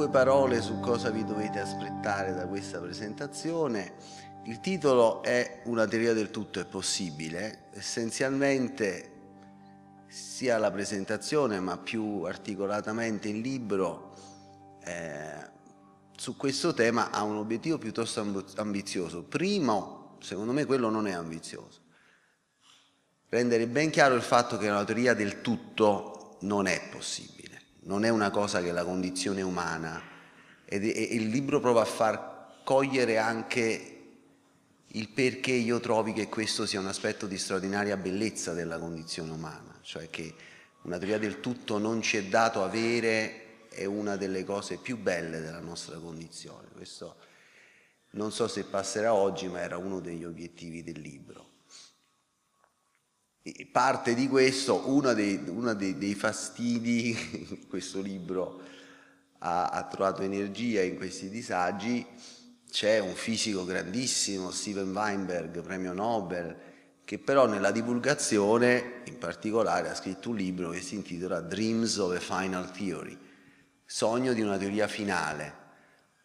due parole su cosa vi dovete aspettare da questa presentazione. Il titolo è Una teoria del tutto è possibile. Essenzialmente sia la presentazione, ma più articolatamente il libro, eh, su questo tema ha un obiettivo piuttosto ambizioso. Primo, secondo me quello non è ambizioso. Rendere ben chiaro il fatto che una teoria del tutto non è possibile non è una cosa che è la condizione umana ed, e il libro prova a far cogliere anche il perché io trovi che questo sia un aspetto di straordinaria bellezza della condizione umana, cioè che una teoria del tutto non ci è dato avere è una delle cose più belle della nostra condizione. Questo non so se passerà oggi, ma era uno degli obiettivi del libro parte di questo, uno dei, uno dei, dei fastidi, questo libro ha, ha, trovato energia in questi disagi, c'è un fisico grandissimo, Steven Weinberg, premio Nobel, che però nella divulgazione in particolare ha scritto un libro che si intitola Dreams of a Final Theory, Sogno di una teoria finale.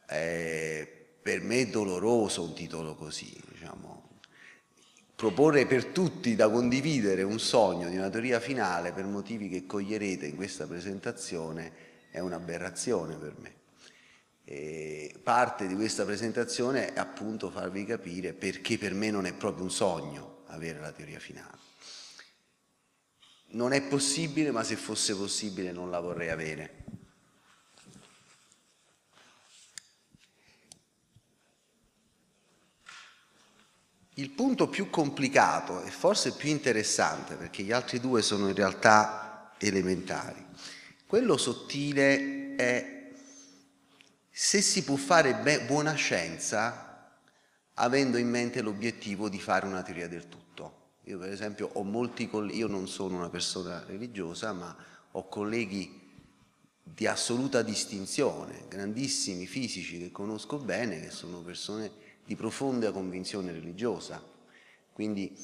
È per me è doloroso un titolo così, proporre per tutti da condividere un sogno di una teoria finale per motivi che coglierete in questa presentazione è un'aberrazione per me. E parte di questa presentazione è appunto farvi capire perché per me non è proprio un sogno avere la teoria finale. Non è possibile, ma se fosse possibile non la vorrei avere. Il punto più complicato e forse più interessante, perché gli altri due sono in realtà elementari, quello sottile è se si può fare buona scienza avendo in mente l'obiettivo di fare una teoria del tutto. Io per esempio ho molti colleghi, io non sono una persona religiosa, ma ho colleghi di assoluta distinzione, grandissimi fisici che conosco bene, che sono persone di profonda convinzione religiosa. Quindi,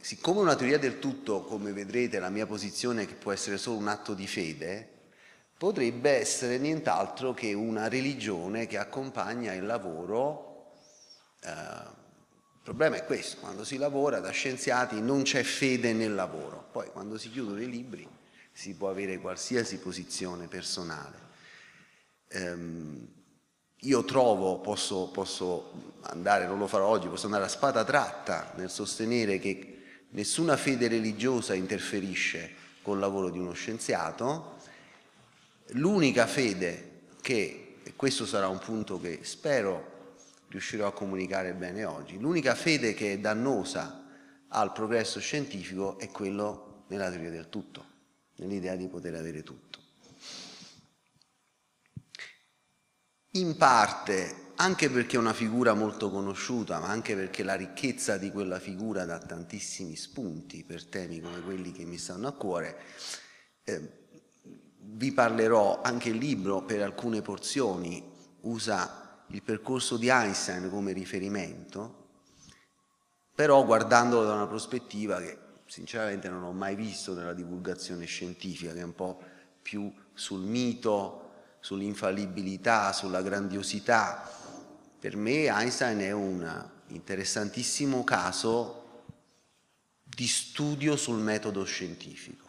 siccome una teoria del tutto, come vedrete, la mia posizione che può essere solo un atto di fede, potrebbe essere nient'altro che una religione che accompagna il lavoro. Eh, il problema è questo, quando si lavora da scienziati non c'è fede nel lavoro, poi quando si chiudono i libri si può avere qualsiasi posizione personale. Eh, io trovo, posso, posso andare, non lo farò oggi, posso andare a spada tratta nel sostenere che nessuna fede religiosa interferisce col lavoro di uno scienziato. L'unica fede che, e questo sarà un punto che spero riuscirò a comunicare bene oggi, l'unica fede che è dannosa al progresso scientifico è quello nella teoria del tutto, nell'idea di poter avere tutto. in parte anche perché è una figura molto conosciuta, ma anche perché la ricchezza di quella figura dà tantissimi spunti per temi come quelli che mi stanno a cuore. Eh, vi parlerò anche il libro per alcune porzioni, usa il percorso di Einstein come riferimento, però guardandolo da una prospettiva che sinceramente non ho mai visto nella divulgazione scientifica, che è un po' più sul mito, sull'infallibilità, sulla grandiosità. Per me Einstein è un interessantissimo caso di studio sul metodo scientifico.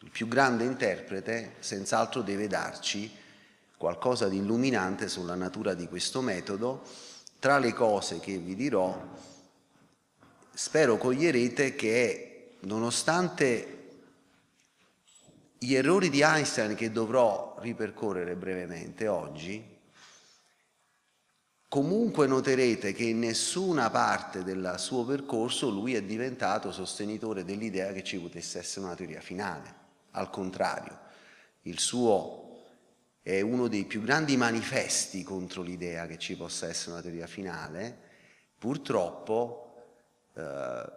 Il più grande interprete senz'altro deve darci qualcosa di illuminante sulla natura di questo metodo. Tra le cose che vi dirò, spero coglierete che nonostante gli errori di Einstein che dovrò ripercorrere brevemente oggi, comunque noterete che in nessuna parte del suo percorso lui è diventato sostenitore dell'idea che ci potesse essere una teoria finale. Al contrario, il suo è uno dei più grandi manifesti contro l'idea che ci possa essere una teoria finale, purtroppo eh,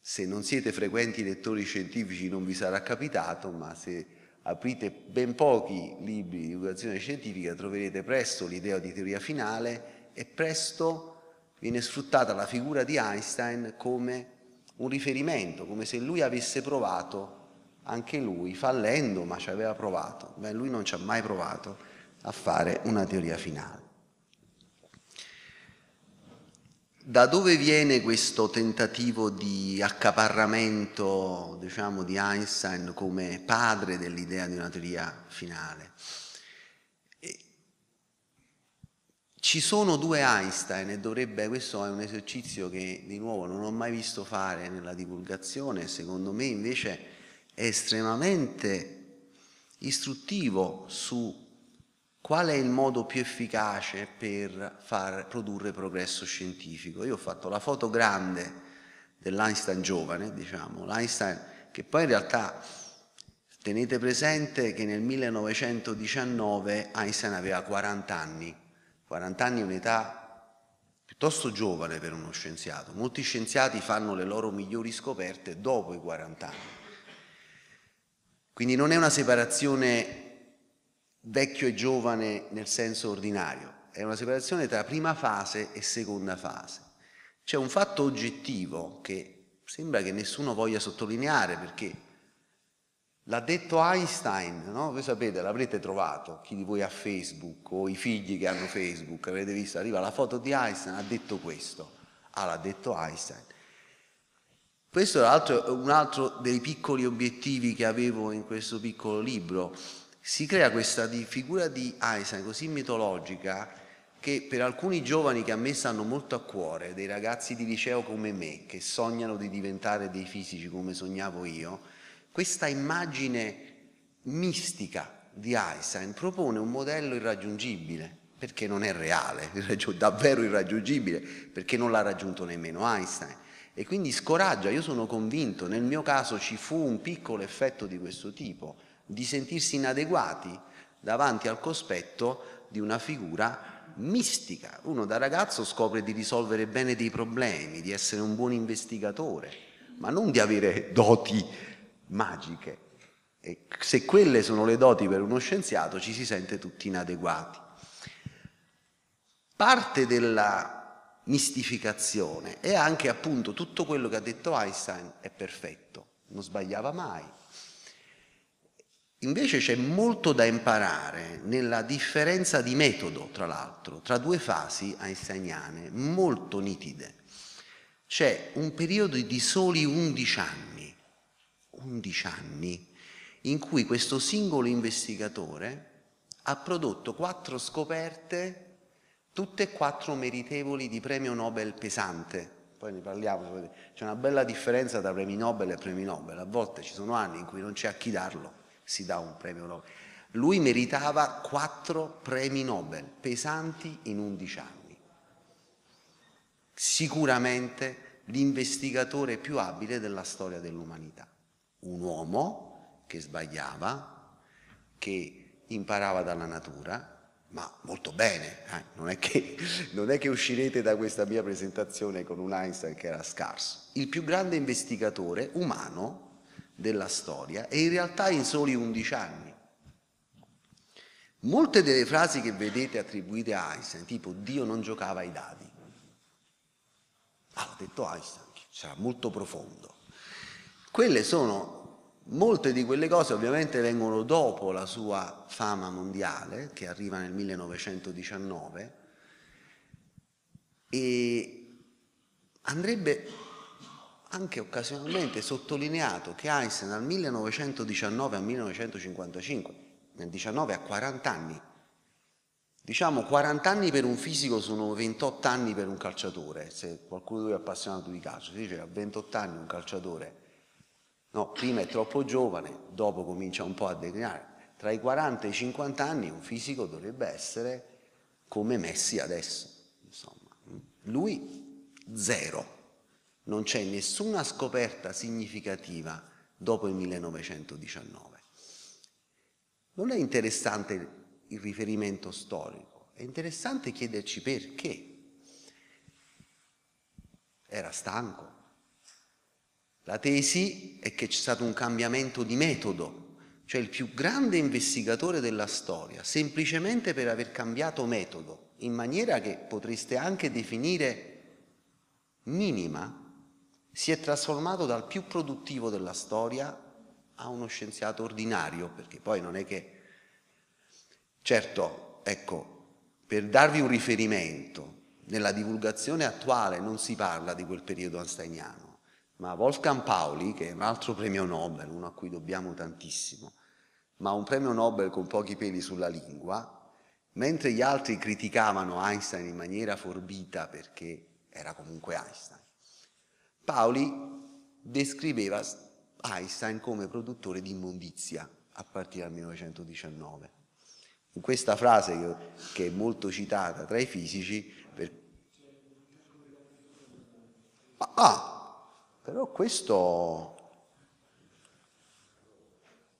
se non siete frequenti lettori scientifici non vi sarà capitato, ma se aprite ben pochi libri di divulgazione scientifica, troverete presto l'idea di teoria finale e presto viene sfruttata la figura di Einstein come un riferimento, come se lui avesse provato anche lui, fallendo, ma ci aveva provato. Beh, lui non ci ha mai provato a fare una teoria finale. Da dove viene questo tentativo di accaparramento diciamo, di Einstein come padre dell'idea di una teoria finale? ci sono due Einstein e dovrebbe, questo è un esercizio che di nuovo non ho mai visto fare nella divulgazione, secondo me invece è estremamente istruttivo su Qual è il modo più efficace per far produrre progresso scientifico? Io ho fatto la foto grande dell'Einstein giovane, diciamo, l'Einstein che poi in realtà tenete presente che nel 1919 Einstein aveva 40 anni, 40 anni è un'età piuttosto giovane per uno scienziato, molti scienziati fanno le loro migliori scoperte dopo i 40 anni, quindi non è una separazione vecchio e giovane nel senso ordinario, è una separazione tra prima fase e seconda fase. C'è un fatto oggettivo che sembra che nessuno voglia sottolineare perché l'ha detto Einstein, no? voi sapete, l'avrete trovato, chi di voi ha Facebook o i figli che hanno Facebook, avete visto, arriva la foto di Einstein, ha detto questo, ah l'ha detto Einstein. Questo è un altro dei piccoli obiettivi che avevo in questo piccolo libro, si crea questa di figura di Einstein così mitologica che per alcuni giovani che a me stanno molto a cuore, dei ragazzi di liceo come me, che sognano di diventare dei fisici come sognavo io, questa immagine mistica di Einstein propone un modello irraggiungibile, perché non è reale, davvero irraggiungibile, perché non l'ha raggiunto nemmeno Einstein. E quindi scoraggia, io sono convinto, nel mio caso ci fu un piccolo effetto di questo tipo di sentirsi inadeguati davanti al cospetto di una figura mistica. Uno da ragazzo scopre di risolvere bene dei problemi, di essere un buon investigatore, ma non di avere doti magiche. E se quelle sono le doti per uno scienziato ci si sente tutti inadeguati. Parte della mistificazione è anche appunto tutto quello che ha detto Einstein è perfetto, non sbagliava mai, Invece c'è molto da imparare nella differenza di metodo, tra l'altro, tra due fasi einsteiniane molto nitide. C'è un periodo di soli 11 anni, 11 anni, in cui questo singolo investigatore ha prodotto quattro scoperte, tutte e quattro meritevoli di premio Nobel pesante. Poi ne parliamo, c'è una bella differenza tra premi Nobel e premi Nobel, a volte ci sono anni in cui non c'è a chi darlo si dà un premio Nobel. Lui meritava quattro premi Nobel pesanti in 11 anni. Sicuramente l'investigatore più abile della storia dell'umanità. Un uomo che sbagliava, che imparava dalla natura, ma molto bene. Eh? Non, è che, non è che uscirete da questa mia presentazione con un Einstein che era scarso. Il più grande investigatore umano della storia e in realtà in soli 11 anni. Molte delle frasi che vedete attribuite a Einstein, tipo Dio non giocava ai dadi, ah, detto Einstein, sarà molto profondo. Quelle sono, molte di quelle cose ovviamente vengono dopo la sua fama mondiale, che arriva nel 1919, e andrebbe anche occasionalmente sottolineato che Einstein dal 1919 al 1955, nel 19 a 40 anni, diciamo 40 anni per un fisico sono 28 anni per un calciatore, se qualcuno di voi è appassionato di calcio, si dice a 28 anni un calciatore, no, prima è troppo giovane, dopo comincia un po' a declinare, tra i 40 e i 50 anni un fisico dovrebbe essere come Messi adesso, insomma, lui zero non c'è nessuna scoperta significativa dopo il 1919. Non è interessante il riferimento storico, è interessante chiederci perché. Era stanco. La tesi è che c'è stato un cambiamento di metodo, cioè il più grande investigatore della storia, semplicemente per aver cambiato metodo, in maniera che potreste anche definire minima, si è trasformato dal più produttivo della storia a uno scienziato ordinario, perché poi non è che... Certo, ecco, per darvi un riferimento, nella divulgazione attuale non si parla di quel periodo einsteiniano, ma Wolfgang Pauli, che è un altro premio Nobel, uno a cui dobbiamo tantissimo, ma un premio Nobel con pochi peli sulla lingua, mentre gli altri criticavano Einstein in maniera forbita perché era comunque Einstein Paoli descriveva Einstein come produttore di immondizia a partire dal 1919. In questa frase che, è molto citata tra i fisici, per... ah, però questo,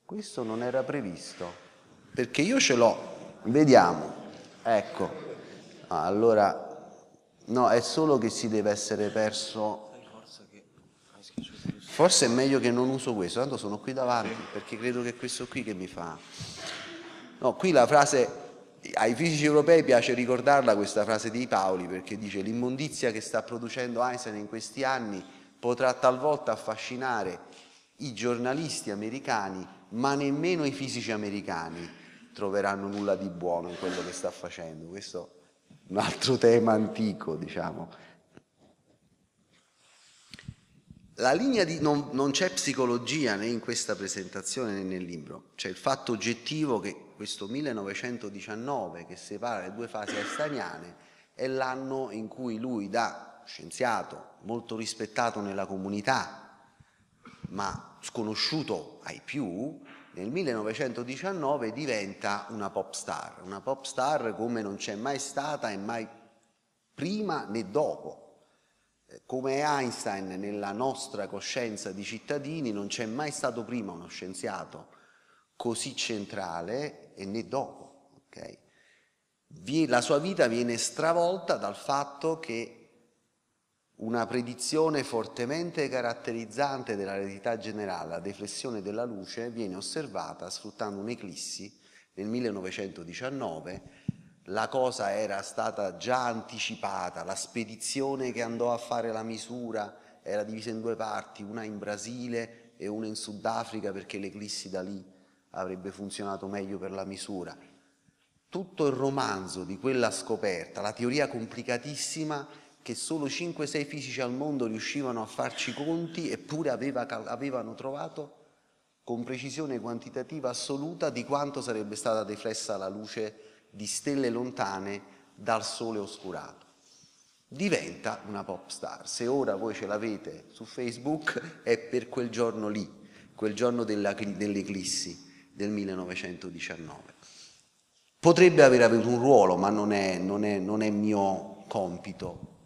questo non era previsto, perché io ce l'ho, vediamo, ecco, allora no, è solo che si deve essere perso Forse è meglio che non uso questo, tanto sono qui davanti perché credo che è questo qui che mi fa. No, qui la frase ai fisici europei piace ricordarla questa frase di Paoli perché dice l'immondizia che sta producendo Einstein in questi anni potrà talvolta affascinare i giornalisti americani, ma nemmeno i fisici americani troveranno nulla di buono in quello che sta facendo. Questo è un altro tema antico, diciamo. La linea di non, non c'è psicologia né in questa presentazione né nel libro, c'è il fatto oggettivo che questo 1919 che separa le due fasi einsteiniane è l'anno in cui lui da scienziato molto rispettato nella comunità ma sconosciuto ai più nel 1919 diventa una pop star, una pop star come non c'è mai stata e mai prima né dopo come Einstein nella nostra coscienza di cittadini non c'è mai stato prima uno scienziato così centrale e né dopo. Okay? La sua vita viene stravolta dal fatto che una predizione fortemente caratterizzante della realtà generale, la deflessione della luce, viene osservata sfruttando un'eclissi nel 1919 la cosa era stata già anticipata, la spedizione che andò a fare la misura era divisa in due parti, una in Brasile e una in Sudafrica perché l'eclissi da lì avrebbe funzionato meglio per la misura. Tutto il romanzo di quella scoperta, la teoria complicatissima che solo 5-6 fisici al mondo riuscivano a farci conti eppure aveva, avevano trovato con precisione quantitativa assoluta di quanto sarebbe stata deflessa la luce di stelle lontane dal sole oscurato. Diventa una pop star. Se ora voi ce l'avete su Facebook è per quel giorno lì, quel giorno dell'eclissi del 1919. Potrebbe aver avuto un ruolo, ma non è, non è, non è mio compito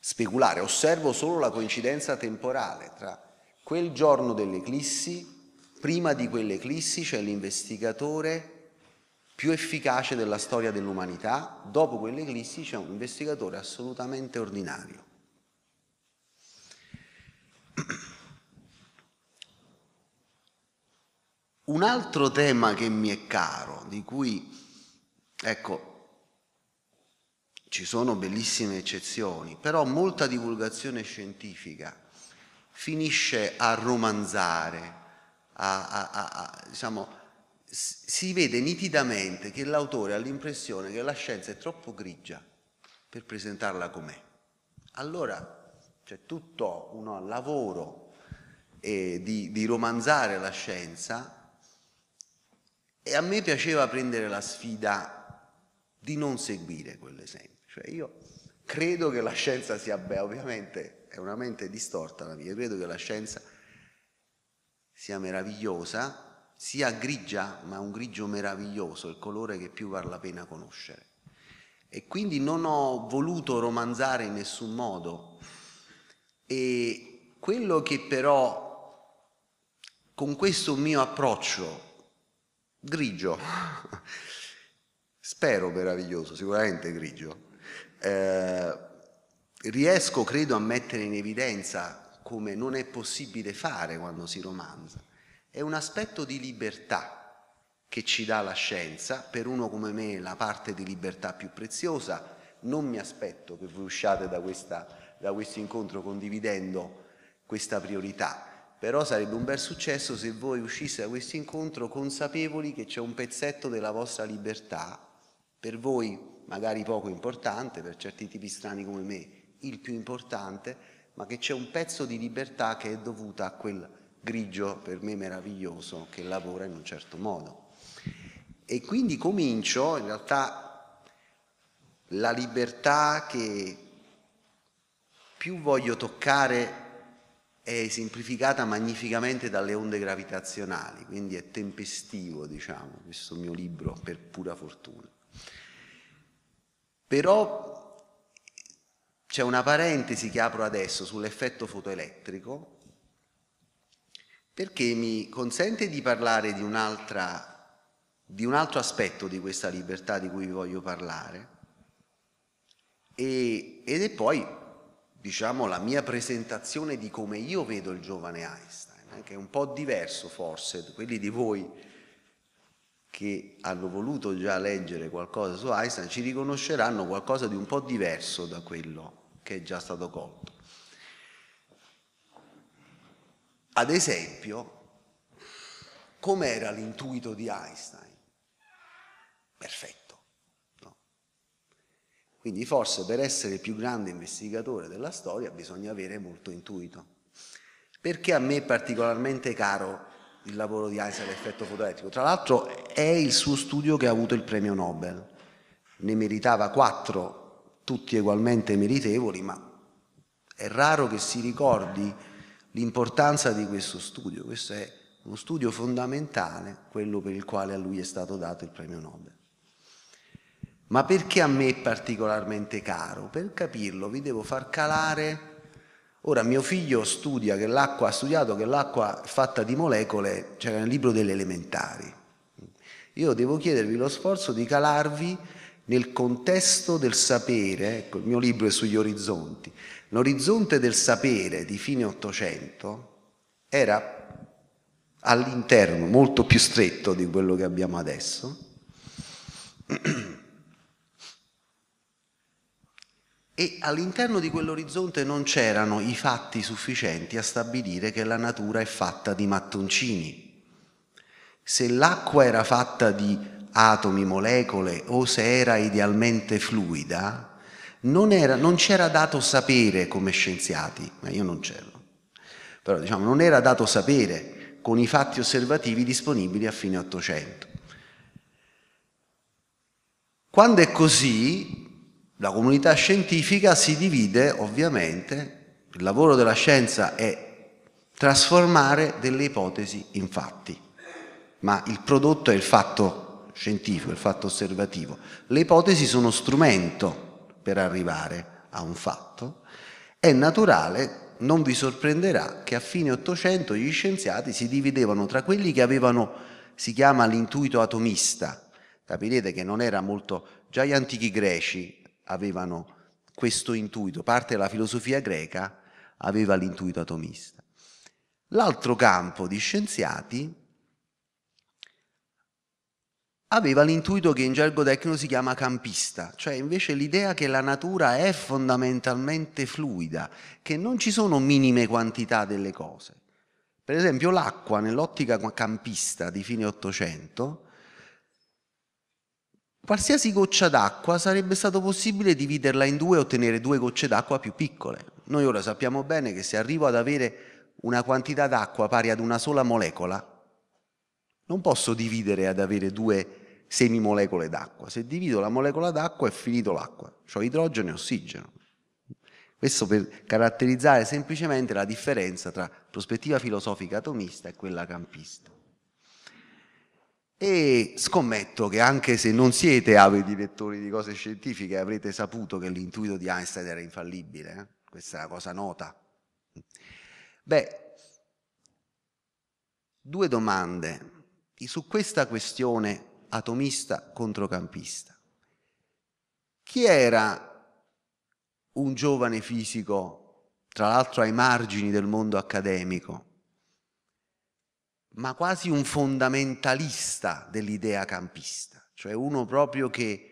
speculare, osservo solo la coincidenza temporale tra quel giorno dell'eclissi, prima di quell'eclissi c'è l'investigatore più efficace della storia dell'umanità, dopo quell'eclissi c'è un investigatore assolutamente ordinario. Un altro tema che mi è caro, di cui, ecco, ci sono bellissime eccezioni, però molta divulgazione scientifica finisce a romanzare, a, a, a, a diciamo, si vede nitidamente che l'autore ha l'impressione che la scienza è troppo grigia per presentarla com'è. Allora c'è tutto un lavoro eh, di, di romanzare la scienza e a me piaceva prendere la sfida di non seguire quell'esempio. Cioè io credo che la scienza sia bella, ovviamente è una mente distorta la mia, credo che la scienza sia meravigliosa, sia grigia, ma un grigio meraviglioso, il colore che più vale la pena conoscere. E quindi non ho voluto romanzare in nessun modo. E quello che però con questo mio approccio grigio, spero meraviglioso, sicuramente grigio, eh, riesco credo a mettere in evidenza come non è possibile fare quando si romanza è un aspetto di libertà che ci dà la scienza, per uno come me la parte di libertà più preziosa. Non mi aspetto che voi usciate da, questa, da questo incontro condividendo questa priorità, però sarebbe un bel successo se voi uscisse da questo incontro consapevoli che c'è un pezzetto della vostra libertà, per voi magari poco importante, per certi tipi strani come me il più importante, ma che c'è un pezzo di libertà che è dovuta a quel grigio, per me meraviglioso, che lavora in un certo modo. E quindi comincio in realtà la libertà che più voglio toccare è semplificata magnificamente dalle onde gravitazionali, quindi è tempestivo, diciamo, questo mio libro per pura fortuna. Però c'è una parentesi che apro adesso sull'effetto fotoelettrico, perché mi consente di parlare di, di un altro aspetto di questa libertà di cui vi voglio parlare e, ed è poi, diciamo, la mia presentazione di come io vedo il giovane Einstein, che è un po' diverso forse da quelli di voi che hanno voluto già leggere qualcosa su Einstein, ci riconosceranno qualcosa di un po' diverso da quello che è già stato colto. Ad esempio, com'era l'intuito di Einstein? Perfetto. No? Quindi forse per essere il più grande investigatore della storia bisogna avere molto intuito. Perché a me è particolarmente caro il lavoro di Einstein l'effetto fotoelettrico? Tra l'altro è il suo studio che ha avuto il premio Nobel. Ne meritava quattro, tutti ugualmente meritevoli, ma è raro che si ricordi l'importanza di questo studio. Questo è uno studio fondamentale, quello per il quale a lui è stato dato il premio Nobel. Ma perché a me è particolarmente caro? Per capirlo vi devo far calare... Ora mio figlio studia che l'acqua, ha studiato che l'acqua è fatta di molecole, c'era cioè nel libro delle elementari. Io devo chiedervi lo sforzo di calarvi nel contesto del sapere, ecco, il mio libro è sugli orizzonti, L'orizzonte del sapere di fine Ottocento era all'interno, molto più stretto di quello che abbiamo adesso. E all'interno di quell'orizzonte non c'erano i fatti sufficienti a stabilire che la natura è fatta di mattoncini. Se l'acqua era fatta di atomi, molecole o se era idealmente fluida, non, era, non c'era dato sapere come scienziati, ma io non c'ero, però diciamo non era dato sapere con i fatti osservativi disponibili a fine 800. Quando è così, la comunità scientifica si divide ovviamente, il lavoro della scienza è trasformare delle ipotesi in fatti, ma il prodotto è il fatto scientifico, il fatto osservativo. Le ipotesi sono strumento per arrivare a un fatto, è naturale non vi sorprenderà che a fine Ottocento gli scienziati si dividevano tra quelli che avevano, si chiama l'intuito atomista, capirete che non era molto, già gli antichi greci avevano questo intuito, parte della filosofia greca aveva l'intuito atomista. L'altro campo di scienziati aveva l'intuito che in gergo tecnico si chiama campista, cioè invece l'idea che la natura è fondamentalmente fluida, che non ci sono minime quantità delle cose. Per esempio l'acqua nell'ottica campista di fine Ottocento, qualsiasi goccia d'acqua sarebbe stato possibile dividerla in due e ottenere due gocce d'acqua più piccole. Noi ora sappiamo bene che se arrivo ad avere una quantità d'acqua pari ad una sola molecola, non posso dividere ad avere due semimolecole d'acqua. Se divido la molecola d'acqua è finito l'acqua, cioè idrogeno e ossigeno. Questo per caratterizzare semplicemente la differenza tra prospettiva filosofica atomista e quella campista. E scommetto che anche se non siete avi direttori di cose scientifiche avrete saputo che l'intuito di Einstein era infallibile, eh? questa è una cosa nota. Beh, due domande. Su questa questione atomista controcampista. Chi era un giovane fisico, tra l'altro ai margini del mondo accademico, ma quasi un fondamentalista dell'idea campista, cioè uno proprio che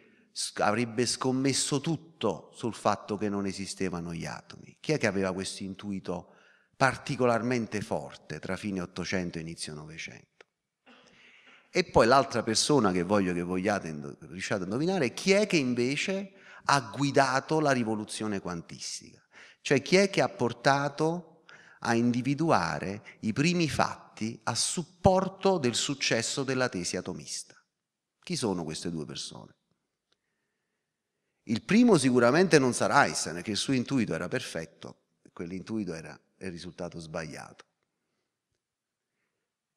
avrebbe scommesso tutto sul fatto che non esistevano gli atomi. Chi è che aveva questo intuito particolarmente forte tra fine 800 e inizio 900? E poi l'altra persona che voglio che vogliate, riusciate a indovinare è chi è che invece ha guidato la rivoluzione quantistica, cioè chi è che ha portato a individuare i primi fatti a supporto del successo della tesi atomista. Chi sono queste due persone? Il primo sicuramente non sarà Einstein, perché il suo intuito era perfetto, quell'intuito era il risultato sbagliato.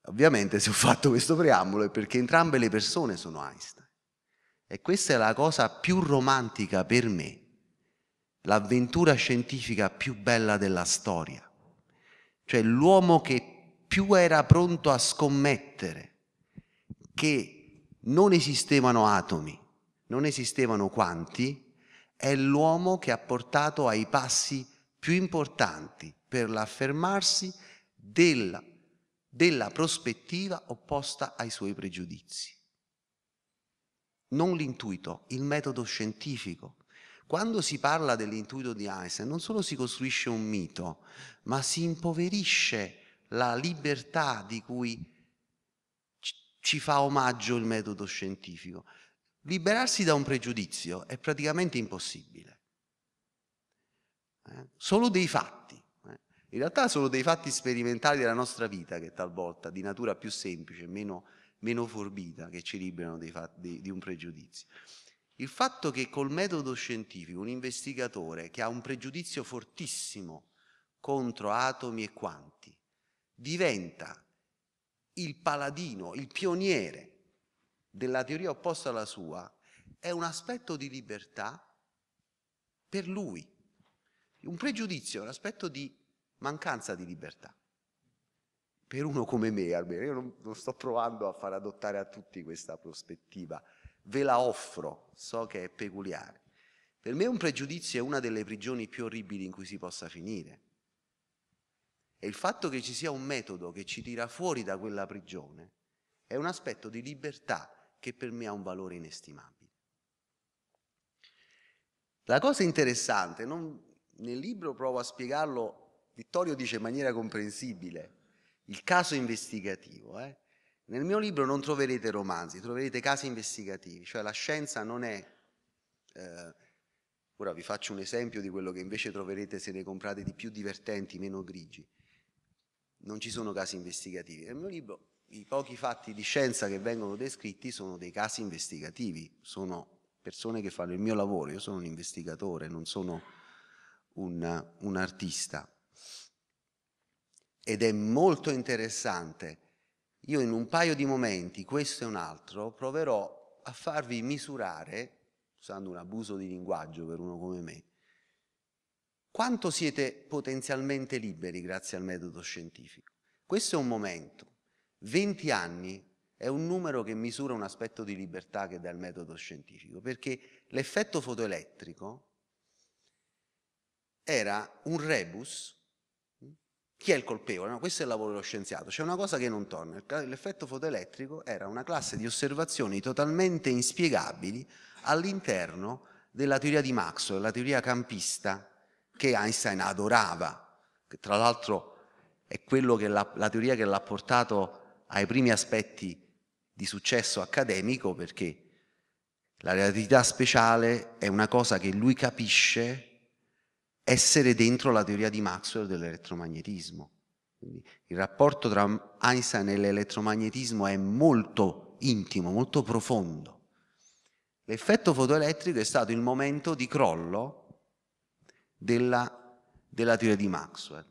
Ovviamente se ho fatto questo preambolo è perché entrambe le persone sono Einstein. E questa è la cosa più romantica per me, l'avventura scientifica più bella della storia. Cioè l'uomo che più era pronto a scommettere che non esistevano atomi, non esistevano quanti, è l'uomo che ha portato ai passi più importanti per l'affermarsi della della prospettiva opposta ai suoi pregiudizi. Non l'intuito, il metodo scientifico. Quando si parla dell'intuito di Einstein, non solo si costruisce un mito, ma si impoverisce la libertà di cui ci fa omaggio il metodo scientifico. Liberarsi da un pregiudizio è praticamente impossibile. Eh? Solo dei fatti in realtà sono dei fatti sperimentali della nostra vita che talvolta, di natura più semplice, meno, meno forbita, che ci liberano fatti, di un pregiudizio. Il fatto che col metodo scientifico un investigatore che ha un pregiudizio fortissimo contro atomi e quanti diventa il paladino, il pioniere della teoria opposta alla sua, è un aspetto di libertà per lui. Un pregiudizio è un aspetto di mancanza di libertà. Per uno come me, almeno, io non, non sto provando a far adottare a tutti questa prospettiva, ve la offro, so che è peculiare. Per me un pregiudizio è una delle prigioni più orribili in cui si possa finire. E il fatto che ci sia un metodo che ci tira fuori da quella prigione è un aspetto di libertà che per me ha un valore inestimabile. La cosa interessante, non, nel libro provo a spiegarlo Vittorio dice in maniera comprensibile, il caso investigativo. Eh? Nel mio libro non troverete romanzi, troverete casi investigativi, cioè la scienza non è... Eh, ora vi faccio un esempio di quello che invece troverete se ne comprate di più divertenti, meno grigi. Non ci sono casi investigativi. Nel mio libro i pochi fatti di scienza che vengono descritti sono dei casi investigativi, sono persone che fanno il mio lavoro, io sono un investigatore, non sono un, un artista ed è molto interessante. Io in un paio di momenti, questo e un altro, proverò a farvi misurare, usando un abuso di linguaggio per uno come me, quanto siete potenzialmente liberi grazie al metodo scientifico. Questo è un momento. 20 anni è un numero che misura un aspetto di libertà che dà il metodo scientifico, perché l'effetto fotoelettrico era un rebus chi è il colpevole? No, questo è il lavoro dello scienziato. C'è una cosa che non torna. L'effetto fotoelettrico era una classe di osservazioni totalmente inspiegabili all'interno della teoria di Maxwell, la teoria campista che Einstein adorava, che tra l'altro è che la, la teoria che l'ha portato ai primi aspetti di successo accademico perché la relatività speciale è una cosa che lui capisce essere dentro la teoria di Maxwell dell'elettromagnetismo. il rapporto tra Einstein e l'elettromagnetismo è molto intimo, molto profondo. L'effetto fotoelettrico è stato il momento di crollo della, della teoria di Maxwell.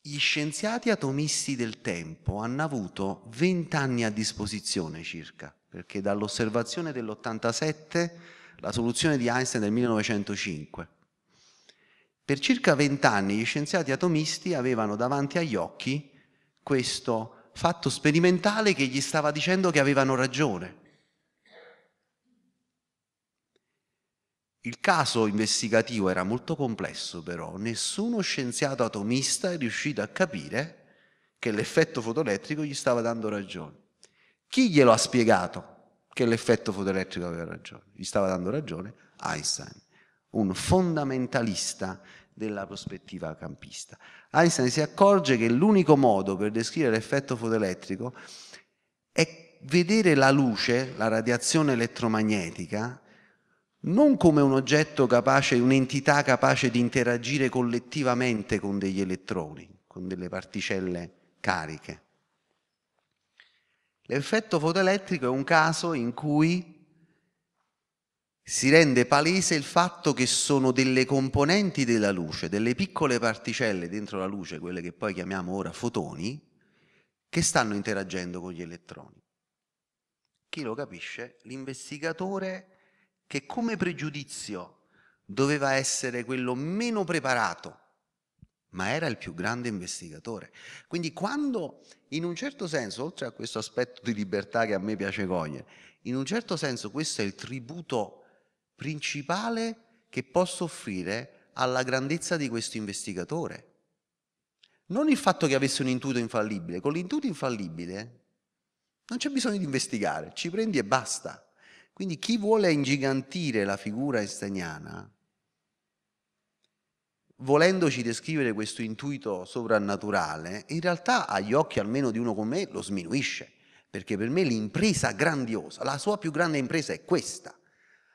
Gli scienziati atomisti del tempo hanno avuto 20 anni a disposizione circa, perché dall'osservazione dell'87 la soluzione di Einstein del 1905. Per circa vent'anni gli scienziati atomisti avevano davanti agli occhi questo fatto sperimentale che gli stava dicendo che avevano ragione. Il caso investigativo era molto complesso però, nessuno scienziato atomista è riuscito a capire che l'effetto fotoelettrico gli stava dando ragione. Chi glielo ha spiegato? che l'effetto fotoelettrico aveva ragione, gli stava dando ragione Einstein, un fondamentalista della prospettiva campista. Einstein si accorge che l'unico modo per descrivere l'effetto fotoelettrico è vedere la luce, la radiazione elettromagnetica, non come un oggetto capace, un'entità capace di interagire collettivamente con degli elettroni, con delle particelle cariche, L'effetto fotoelettrico è un caso in cui si rende palese il fatto che sono delle componenti della luce, delle piccole particelle dentro la luce, quelle che poi chiamiamo ora fotoni, che stanno interagendo con gli elettroni. Chi lo capisce? L'investigatore che come pregiudizio doveva essere quello meno preparato, ma era il più grande investigatore. Quindi quando in un certo senso, oltre a questo aspetto di libertà che a me piace cogliere, in un certo senso questo è il tributo principale che posso offrire alla grandezza di questo investigatore. Non il fatto che avesse un intuito infallibile, con l'intuito infallibile non c'è bisogno di investigare, ci prendi e basta. Quindi chi vuole ingigantire la figura einsteiniana volendoci descrivere questo intuito soprannaturale, in realtà agli occhi almeno di uno come me lo sminuisce, perché per me l'impresa grandiosa, la sua più grande impresa è questa,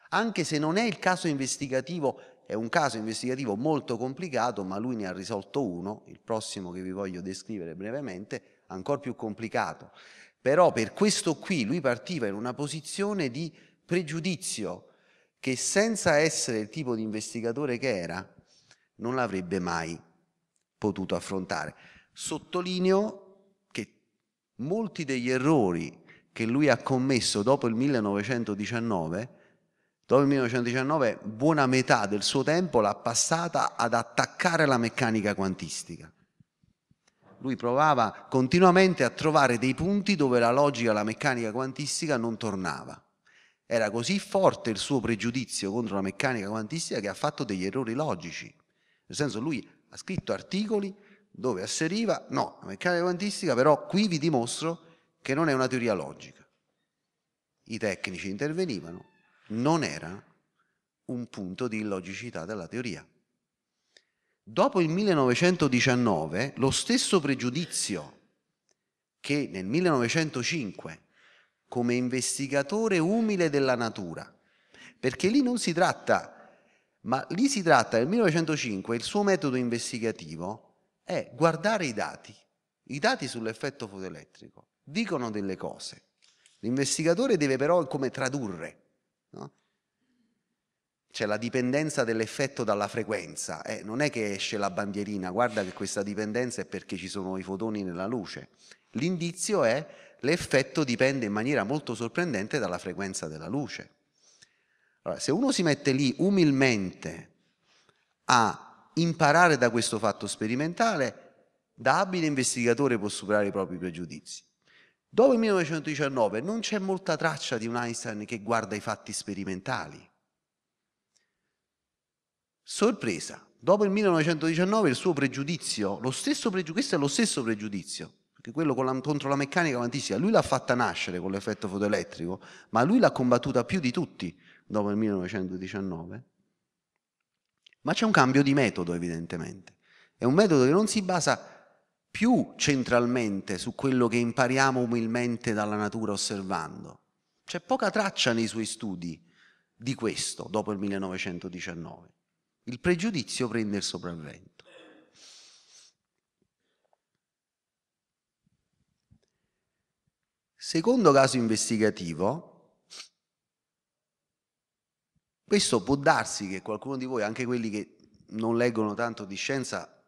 anche se non è il caso investigativo, è un caso investigativo molto complicato, ma lui ne ha risolto uno, il prossimo che vi voglio descrivere brevemente, ancora più complicato. Però per questo qui lui partiva in una posizione di pregiudizio che senza essere il tipo di investigatore che era, non l'avrebbe mai potuto affrontare. Sottolineo che molti degli errori che lui ha commesso dopo il 1919, dopo il 1919 buona metà del suo tempo l'ha passata ad attaccare la meccanica quantistica. Lui provava continuamente a trovare dei punti dove la logica, la meccanica quantistica non tornava. Era così forte il suo pregiudizio contro la meccanica quantistica che ha fatto degli errori logici nel senso lui ha scritto articoli dove asseriva, no, la meccanica quantistica però qui vi dimostro che non è una teoria logica. I tecnici intervenivano, non era un punto di illogicità della teoria. Dopo il 1919 lo stesso pregiudizio che nel 1905 come investigatore umile della natura, perché lì non si tratta ma lì si tratta nel 1905, il suo metodo investigativo è guardare i dati, i dati sull'effetto fotoelettrico, dicono delle cose. L'investigatore deve però come tradurre. No? C'è la dipendenza dell'effetto dalla frequenza, eh, non è che esce la bandierina, guarda che questa dipendenza è perché ci sono i fotoni nella luce. L'indizio è l'effetto dipende in maniera molto sorprendente dalla frequenza della luce. Allora, se uno si mette lì umilmente a imparare da questo fatto sperimentale, da abile investigatore può superare i propri pregiudizi. Dopo il 1919 non c'è molta traccia di un Einstein che guarda i fatti sperimentali. Sorpresa, dopo il 1919 il suo pregiudizio, pregiudizio questo è lo stesso pregiudizio, perché quello con la, contro la meccanica quantistica, lui l'ha fatta nascere con l'effetto fotoelettrico, ma lui l'ha combattuta più di tutti, dopo il 1919, ma c'è un cambio di metodo evidentemente. È un metodo che non si basa più centralmente su quello che impariamo umilmente dalla natura osservando. C'è poca traccia nei suoi studi di questo dopo il 1919. Il pregiudizio prende il sopravvento. Secondo caso investigativo, questo può darsi che qualcuno di voi, anche quelli che non leggono tanto di scienza,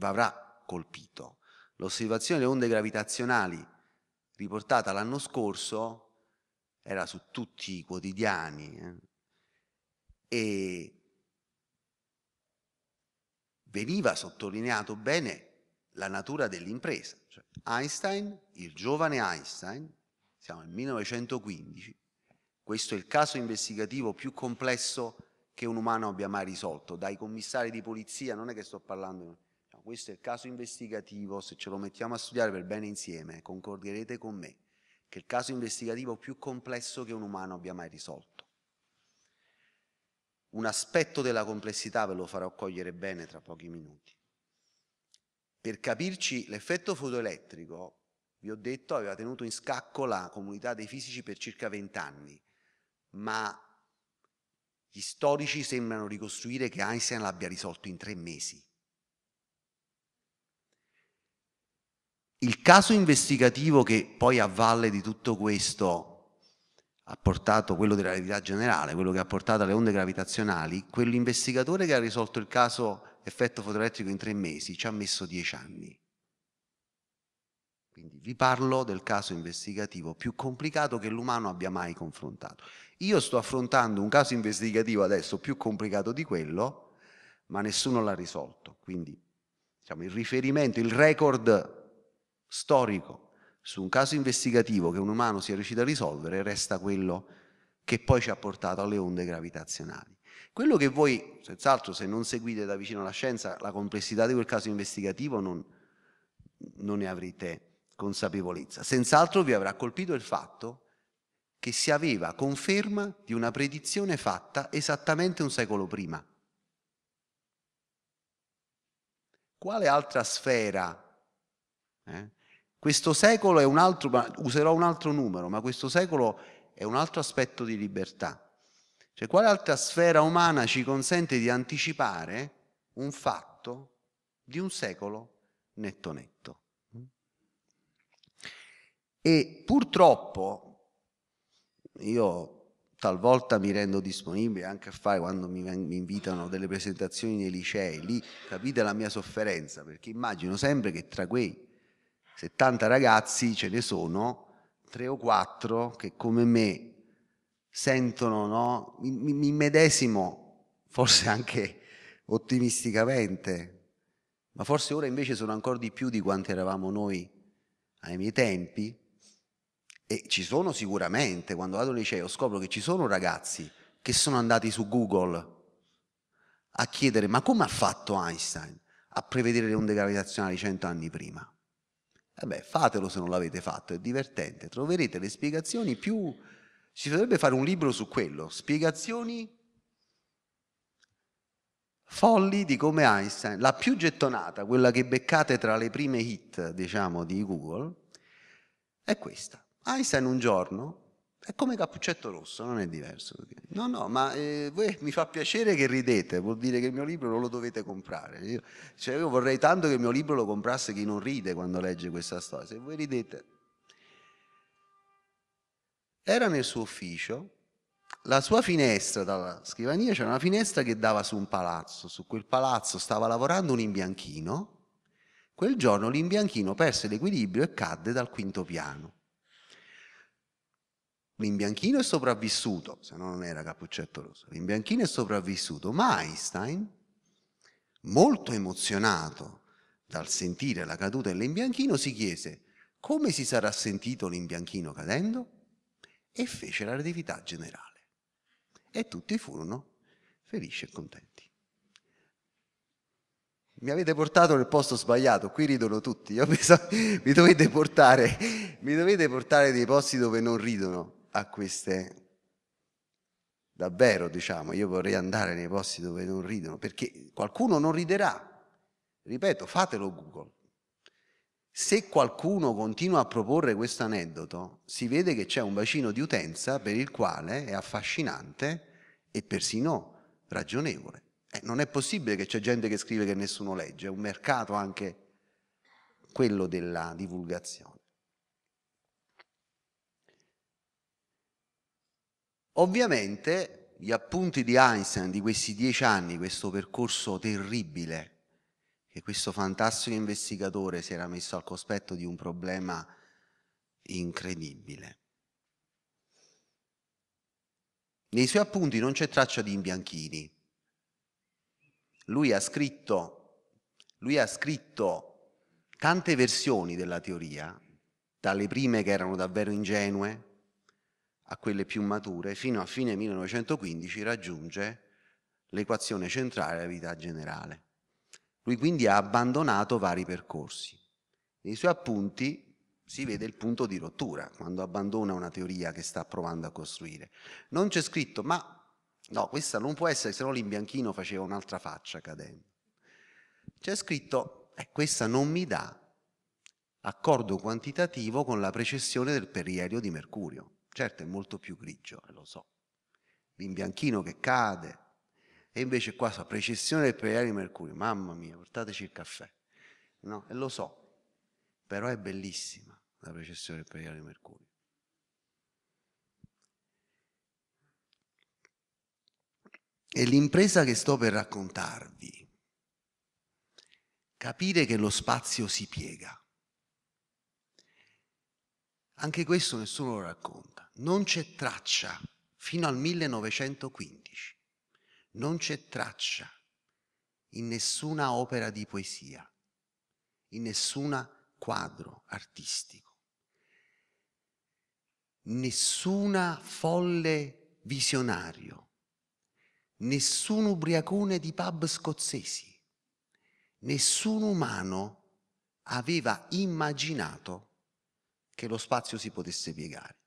avrà colpito. L'osservazione delle onde gravitazionali riportata l'anno scorso era su tutti i quotidiani eh, e veniva sottolineato bene la natura dell'impresa. Cioè Einstein, il giovane Einstein, siamo nel 1915, questo è il caso investigativo più complesso che un umano abbia mai risolto, dai commissari di polizia, non è che sto parlando, no, questo è il caso investigativo, se ce lo mettiamo a studiare per bene insieme, concorderete con me, che è il caso investigativo più complesso che un umano abbia mai risolto. Un aspetto della complessità ve lo farò cogliere bene tra pochi minuti. Per capirci l'effetto fotoelettrico, vi ho detto, aveva tenuto in scacco la comunità dei fisici per circa 20 anni ma gli storici sembrano ricostruire che Einstein l'abbia risolto in tre mesi. Il caso investigativo che poi a valle di tutto questo ha portato, quello della relatività generale, quello che ha portato alle onde gravitazionali, quell'investigatore che ha risolto il caso effetto fotoelettrico in tre mesi ci ha messo dieci anni. Quindi vi parlo del caso investigativo più complicato che l'umano abbia mai confrontato. Io sto affrontando un caso investigativo adesso più complicato di quello, ma nessuno l'ha risolto. Quindi diciamo, il riferimento, il record storico su un caso investigativo che un umano sia riuscito a risolvere resta quello che poi ci ha portato alle onde gravitazionali. Quello che voi, senz'altro, se non seguite da vicino la scienza, la complessità di quel caso investigativo non, non ne avrete consapevolezza. Senz'altro vi avrà colpito il fatto che si aveva conferma di una predizione fatta esattamente un secolo prima. Quale altra sfera? Eh? Questo secolo è un altro, userò un altro numero, ma questo secolo è un altro aspetto di libertà. Cioè, quale altra sfera umana ci consente di anticipare un fatto di un secolo netto netto? E purtroppo io talvolta mi rendo disponibile anche a fare quando mi, mi, invitano delle presentazioni nei licei, lì capite la mia sofferenza, perché immagino sempre che tra quei 70 ragazzi ce ne sono tre o quattro che come me sentono, no? mi, mi medesimo forse anche ottimisticamente, ma forse ora invece sono ancora di più di quanti eravamo noi ai miei tempi, e ci sono sicuramente, quando vado al liceo scopro che ci sono ragazzi che sono andati su Google a chiedere ma come ha fatto Einstein a prevedere le onde gravitazionali cento anni prima? Vabbè, eh fatelo se non l'avete fatto, è divertente, troverete le spiegazioni più... Si dovrebbe fare un libro su quello, spiegazioni folli di come Einstein, la più gettonata, quella che beccate tra le prime hit, diciamo, di Google, è questa. Einstein un giorno è come Cappuccetto Rosso, non è diverso. No, no, ma eh, voi, mi fa piacere che ridete, vuol dire che il mio libro non lo dovete comprare. Io, cioè, io vorrei tanto che il mio libro lo comprasse chi non ride quando legge questa storia. Se voi ridete. Era nel suo ufficio, la sua finestra dalla scrivania c'era una finestra che dava su un palazzo, su quel palazzo stava lavorando un imbianchino. Quel giorno l'imbianchino perse l'equilibrio e cadde dal quinto piano L'imbianchino è sopravvissuto, se no non era Cappuccetto Rosso, l'imbianchino è sopravvissuto, ma Einstein, molto emozionato dal sentire la caduta dell'imbianchino, si chiese come si sarà sentito l'imbianchino cadendo e fece la relatività generale. E tutti furono felici e contenti. Mi avete portato nel posto sbagliato, qui ridono tutti, mi, so, mi, dovete portare, mi dovete portare dei posti dove non ridono a queste... Davvero, diciamo, io vorrei andare nei posti dove non ridono, perché qualcuno non riderà. Ripeto, fatelo Google. Se qualcuno continua a proporre questo aneddoto, si vede che c'è un bacino di utenza per il quale è affascinante e persino ragionevole. Eh, non è possibile che c'è gente che scrive che nessuno legge, è un mercato anche quello della divulgazione. Ovviamente gli appunti di Einstein di questi dieci anni, questo percorso terribile che questo fantastico investigatore si era messo al cospetto di un problema incredibile. Nei suoi appunti non c'è traccia di imbianchini. Lui ha scritto, lui ha scritto tante versioni della teoria, dalle prime che erano davvero ingenue, a quelle più mature, fino a fine 1915 raggiunge l'equazione centrale della vita generale. Lui quindi ha abbandonato vari percorsi. Nei suoi appunti si vede il punto di rottura quando abbandona una teoria che sta provando a costruire. Non c'è scritto, ma no, questa non può essere, se no l'imbianchino faceva un'altra faccia cadendo. C'è scritto, eh, questa non mi dà accordo quantitativo con la precessione del perielio di Mercurio. Certo è molto più grigio, eh, lo so. L'imbianchino che cade. E invece qua so, precessione del pregare di Mercurio. Mamma mia, portateci il caffè. No, e lo so. Però è bellissima la precessione del pregare di Mercurio. E l'impresa che sto per raccontarvi, capire che lo spazio si piega. Anche questo nessuno lo racconta non c'è traccia fino al 1915, non c'è traccia in nessuna opera di poesia, in nessun quadro artistico, nessuna folle visionario, nessun ubriacone di pub scozzesi, nessun umano aveva immaginato che lo spazio si potesse piegare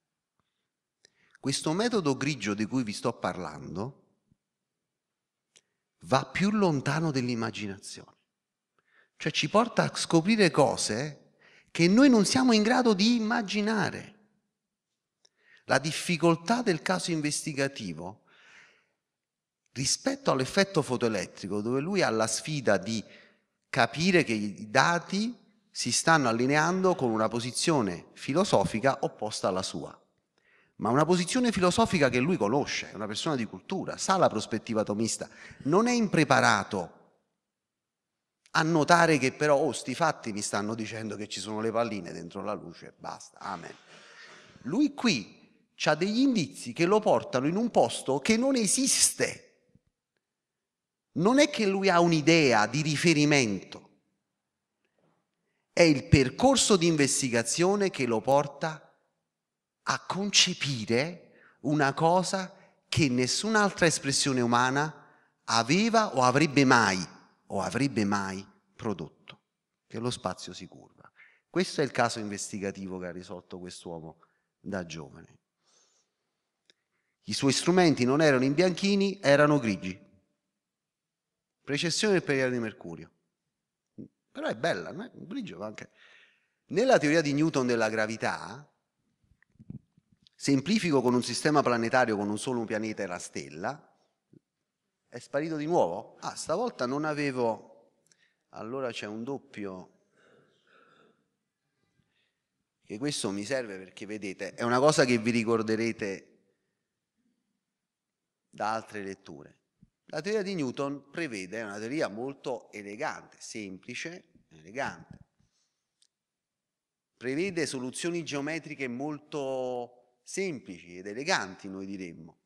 questo metodo grigio di cui vi sto parlando va più lontano dell'immaginazione. Cioè ci porta a scoprire cose che noi non siamo in grado di immaginare. La difficoltà del caso investigativo rispetto all'effetto fotoelettrico, dove lui ha la sfida di capire che i dati si stanno allineando con una posizione filosofica opposta alla sua ma una posizione filosofica che lui conosce, è una persona di cultura, sa la prospettiva atomista, non è impreparato a notare che però, oh, sti fatti mi stanno dicendo che ci sono le palline dentro la luce, basta, amen. Lui qui ha degli indizi che lo portano in un posto che non esiste. Non è che lui ha un'idea di riferimento, è il percorso di investigazione che lo porta a concepire una cosa che nessun'altra espressione umana aveva o avrebbe mai, o avrebbe mai prodotto, che lo spazio si curva. Questo è il caso investigativo che ha risolto quest'uomo da giovane. I suoi strumenti non erano in bianchini, erano grigi. Precessione del periodo di Mercurio. Però è bella, no? un grigio va anche... Nella teoria di Newton della gravità, semplifico con un sistema planetario con un solo pianeta e la stella, è sparito di nuovo? Ah, stavolta non avevo... Allora c'è un doppio... Che questo mi serve perché, vedete, è una cosa che vi ricorderete da altre letture. La teoria di Newton prevede, è una teoria molto elegante, semplice, elegante, prevede soluzioni geometriche molto semplici ed eleganti, noi diremmo.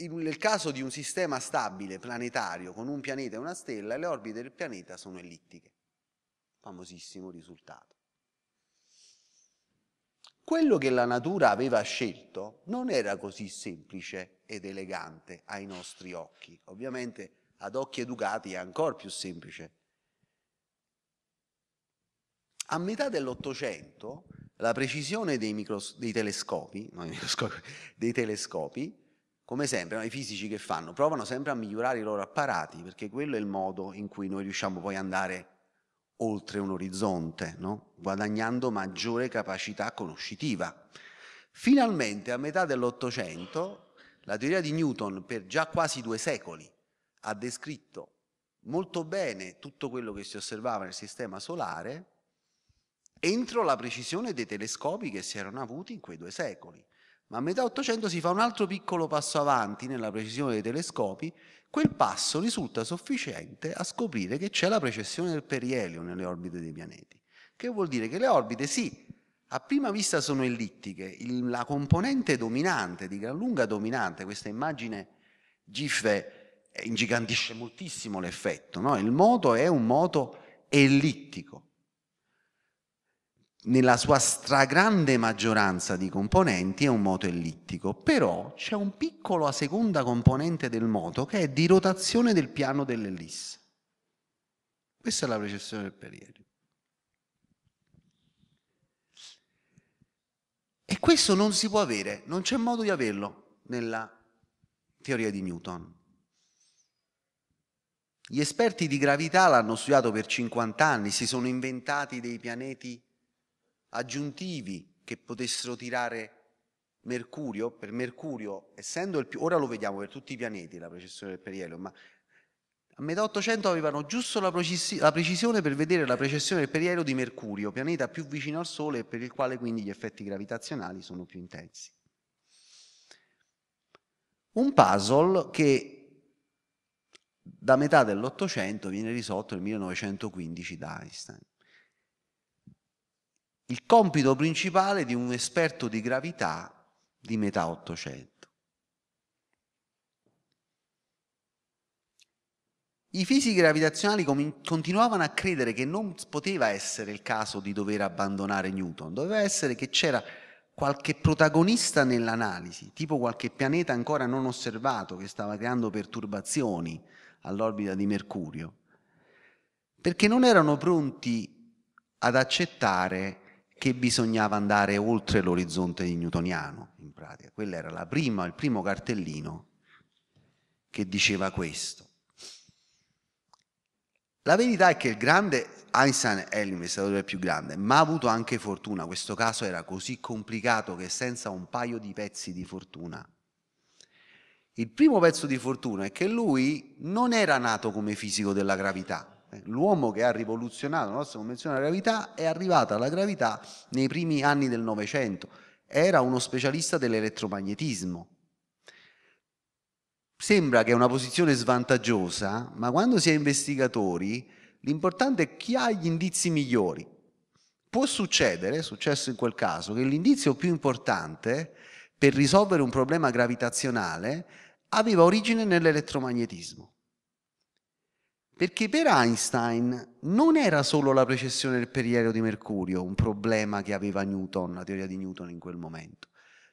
In, nel caso di un sistema stabile, planetario, con un pianeta e una stella, le orbite del pianeta sono ellittiche. Famosissimo risultato. Quello che la natura aveva scelto non era così semplice ed elegante ai nostri occhi. Ovviamente ad occhi educati è ancora più semplice. A metà dell'Ottocento la precisione dei, micros, dei telescopi, no, dei telescopi, come sempre, no, i fisici che fanno? Provano sempre a migliorare i loro apparati, perché quello è il modo in cui noi riusciamo poi ad andare oltre un orizzonte, no? guadagnando maggiore capacità conoscitiva. Finalmente, a metà dell'Ottocento, la teoria di Newton, per già quasi due secoli, ha descritto molto bene tutto quello che si osservava nel sistema solare, entro la precisione dei telescopi che si erano avuti in quei due secoli. Ma a metà 800 si fa un altro piccolo passo avanti nella precisione dei telescopi, quel passo risulta sufficiente a scoprire che c'è la precessione del perielio nelle orbite dei pianeti, che vuol dire che le orbite sì, a prima vista sono ellittiche, Il, la componente dominante, di gran lunga dominante, questa immagine GIF eh, ingigantisce moltissimo l'effetto, no? il moto è un moto ellittico, nella sua stragrande maggioranza di componenti è un moto ellittico, però c'è un piccolo a seconda componente del moto che è di rotazione del piano dell'ellisse. Questa è la precessione del periodo. E questo non si può avere, non c'è modo di averlo nella teoria di Newton. Gli esperti di gravità l'hanno studiato per 50 anni, si sono inventati dei pianeti aggiuntivi che potessero tirare Mercurio, per Mercurio, essendo il più, ora lo vediamo per tutti i pianeti la precessione del perielio, ma a metà 800 avevano giusto la, precis la, precisione per vedere la precessione del perielio di Mercurio, pianeta più vicino al Sole e per il quale quindi gli effetti gravitazionali sono più intensi. Un puzzle che da metà dell'Ottocento viene risolto nel 1915 da Einstein il compito principale di un esperto di gravità di metà Ottocento. I fisici gravitazionali continuavano a credere che non poteva essere il caso di dover abbandonare Newton, doveva essere che c'era qualche protagonista nell'analisi, tipo qualche pianeta ancora non osservato che stava creando perturbazioni all'orbita di Mercurio, perché non erano pronti ad accettare che bisognava andare oltre l'orizzonte di newtoniano, in pratica. Quello era prima, il primo cartellino che diceva questo. La verità è che il grande Einstein è l'investitore più grande, ma ha avuto anche fortuna. Questo caso era così complicato che senza un paio di pezzi di fortuna. Il primo pezzo di fortuna è che lui non era nato come fisico della gravità, eh, l'uomo che ha rivoluzionato la nostra convenzione della gravità è arrivato alla gravità nei primi anni del Novecento, era uno specialista dell'elettromagnetismo. Sembra che è una posizione svantaggiosa, ma quando si è investigatori l'importante è chi ha gli indizi migliori. Può succedere, è successo in quel caso, che l'indizio più importante per risolvere un problema gravitazionale aveva origine nell'elettromagnetismo. Perché per Einstein non era solo la precessione del perielio di Mercurio un problema che aveva Newton, la teoria di Newton in quel momento.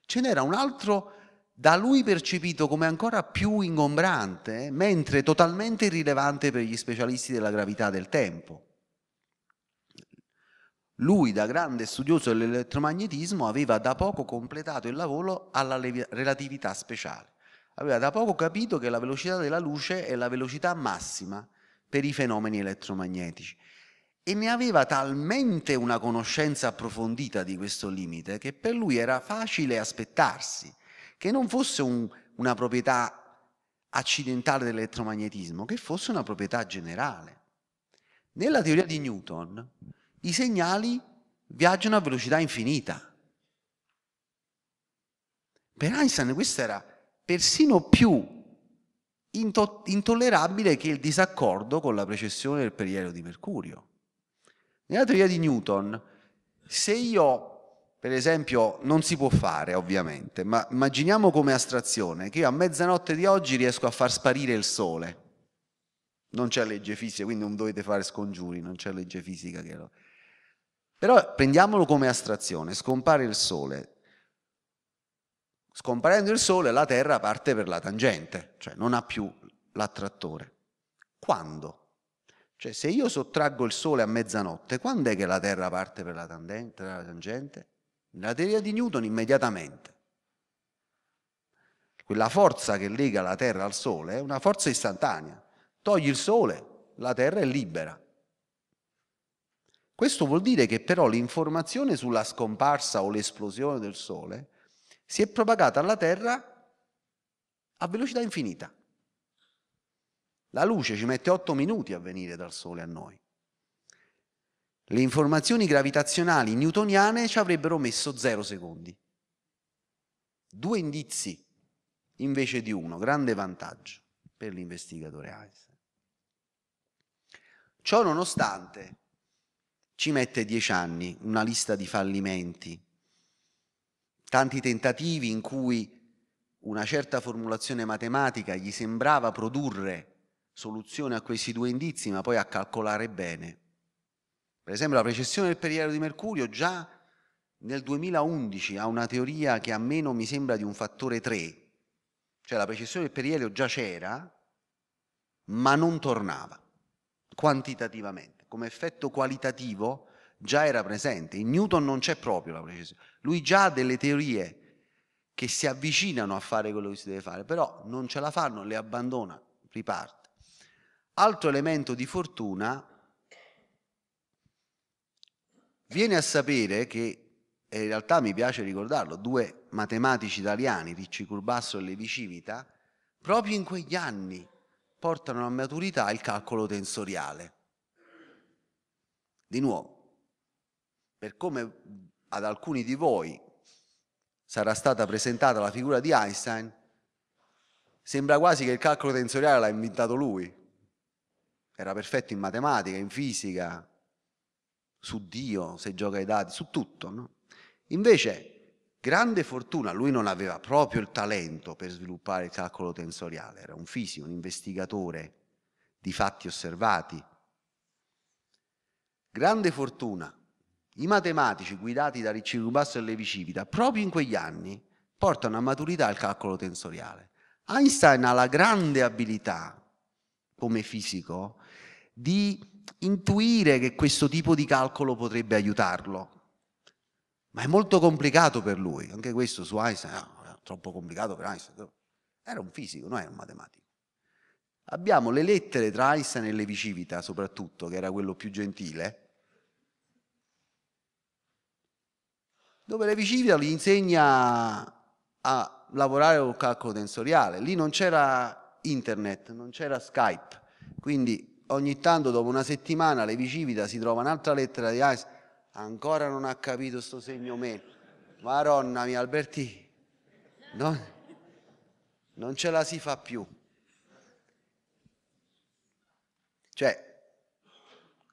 Ce n'era un altro da lui percepito come ancora più ingombrante, mentre totalmente irrilevante per gli specialisti della gravità del tempo. Lui, da grande studioso dell'elettromagnetismo, aveva da poco completato il lavoro alla relatività speciale. Aveva da poco capito che la velocità della luce è la velocità massima per i fenomeni elettromagnetici e ne aveva talmente una conoscenza approfondita di questo limite che per lui era facile aspettarsi che non fosse un, una proprietà accidentale dell'elettromagnetismo, che fosse una proprietà generale. Nella teoria di Newton i segnali viaggiano a velocità infinita. Per Einstein questo era persino più into- intollerabile che il disaccordo con la precessione del perielio di Mercurio. Nella teoria di Newton, se io, per esempio, non si può fare ovviamente, ma immaginiamo come astrazione che io a mezzanotte di oggi riesco a far sparire il sole. Non c'è legge fisica, quindi non dovete fare scongiuri, non c'è legge fisica che lo... Però prendiamolo come astrazione, scompare il sole, Scomparendo il Sole, la Terra parte per la tangente, cioè non ha più l'attrattore. Quando? Cioè, se io sottraggo il Sole a mezzanotte, quando è che la Terra parte per la tangente? La tangente? Nella teoria di Newton, immediatamente. Quella forza che lega la Terra al Sole è una forza istantanea. Togli il Sole, la Terra è libera. Questo vuol dire che però l'informazione sulla scomparsa o l'esplosione del Sole si è propagata alla Terra a velocità infinita. La luce ci mette 8 minuti a venire dal Sole a noi. Le informazioni gravitazionali newtoniane ci avrebbero messo 0 secondi. Due indizi invece di uno, grande vantaggio per l'investigatore Einstein. Ciò nonostante ci mette 10 anni una lista di fallimenti tanti tentativi in cui una certa formulazione matematica gli sembrava produrre soluzione a questi due indizi, ma poi a calcolare bene. Per esempio la precessione del periodo di Mercurio già nel 2011 ha una teoria che a meno mi sembra di un fattore 3, cioè la precessione del perielio già c'era, ma non tornava quantitativamente, come effetto qualitativo già era presente. In Newton non c'è proprio la precessione, lui già ha delle teorie che si avvicinano a fare quello che si deve fare, però non ce la fanno, le abbandona, riparte. Altro elemento di fortuna viene a sapere che, e in realtà mi piace ricordarlo, due matematici italiani, Ricci Curbasso e Levi Civita, proprio in quegli anni portano a maturità il calcolo tensoriale. Di nuovo, per come ad alcuni di voi sarà stata presentata la figura di Einstein, sembra quasi che il calcolo tensoriale l'ha inventato lui. Era perfetto in matematica, in fisica, su Dio, se gioca ai dati, su tutto. No? Invece, grande fortuna, lui non aveva proprio il talento per sviluppare il calcolo tensoriale, era un fisico, un investigatore di fatti osservati. Grande fortuna i matematici guidati da Ricci Rubasso e Levi Civita, proprio in quegli anni, portano a maturità il calcolo tensoriale. Einstein ha la grande abilità, come fisico, di intuire che questo tipo di calcolo potrebbe aiutarlo, ma è molto complicato per lui, anche questo su Einstein, ah, troppo complicato per Einstein, era un fisico, non era un matematico. Abbiamo le lettere tra Einstein e Levi Civita, soprattutto, che era quello più gentile, dove Levi Civita gli insegna a lavorare col calcolo tensoriale. Lì non c'era internet, non c'era Skype, quindi ogni tanto dopo una settimana Levi Civita si trova un'altra lettera di Einstein, ancora non ha capito sto segno me, Maronna mia Alberti, non, non ce la si fa più. Cioè,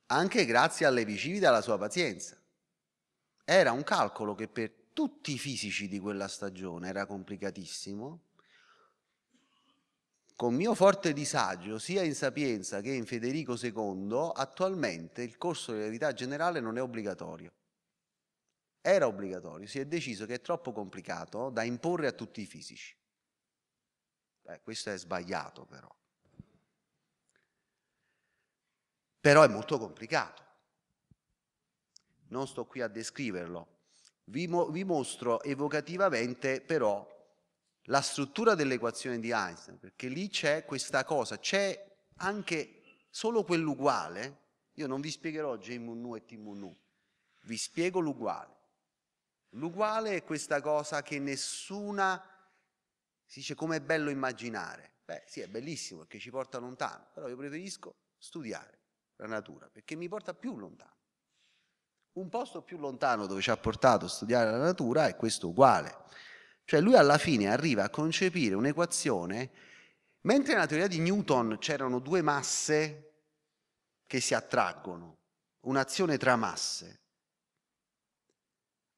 anche grazie a Levi Civita e alla sua pazienza era un calcolo che per tutti i fisici di quella stagione era complicatissimo, con mio forte disagio, sia in Sapienza che in Federico II, attualmente il corso di verità generale non è obbligatorio. Era obbligatorio, si è deciso che è troppo complicato da imporre a tutti i fisici. Beh, questo è sbagliato però. Però è molto complicato non sto qui a descriverlo. Vi, mo vi mostro evocativamente però la struttura dell'equazione di Einstein, perché lì c'è questa cosa, c'è anche solo quell'uguale, io non vi spiegherò J mu nu e T mu nu, vi spiego l'uguale. L'uguale è questa cosa che nessuna, si dice com'è bello immaginare, beh sì è bellissimo perché ci porta lontano, però io preferisco studiare la natura perché mi porta più lontano. Un posto più lontano dove ci ha portato a studiare la natura è questo uguale. Cioè lui alla fine arriva a concepire un'equazione, mentre nella teoria di Newton c'erano due masse che si attraggono, un'azione tra masse.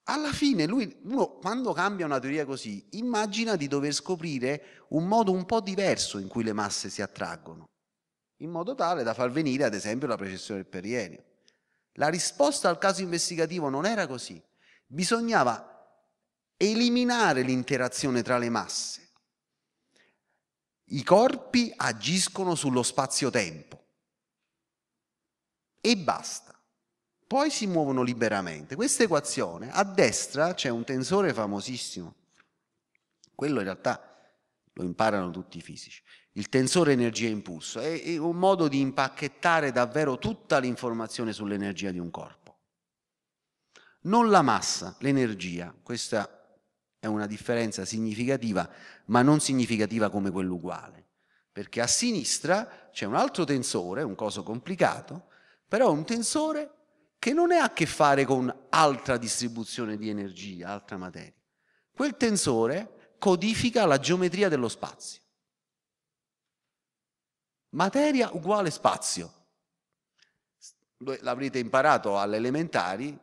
Alla fine lui, uno quando cambia una teoria così, immagina di dover scoprire un modo un po' diverso in cui le masse si attraggono, in modo tale da far venire ad esempio la precessione del perienio. La risposta al caso investigativo non era così. Bisognava eliminare l'interazione tra le masse. I corpi agiscono sullo spazio-tempo e basta. Poi si muovono liberamente. Questa equazione, a destra c'è un tensore famosissimo. Quello in realtà lo imparano tutti i fisici il tensore energia impulso, è un modo di impacchettare davvero tutta l'informazione sull'energia di un corpo. Non la massa, l'energia, questa è una differenza significativa, ma non significativa come quell'uguale, perché a sinistra c'è un altro tensore, un coso complicato, però è un tensore che non ha a che fare con altra distribuzione di energia, altra materia. Quel tensore codifica la geometria dello spazio Materia uguale spazio. L'avrete imparato alle elementari,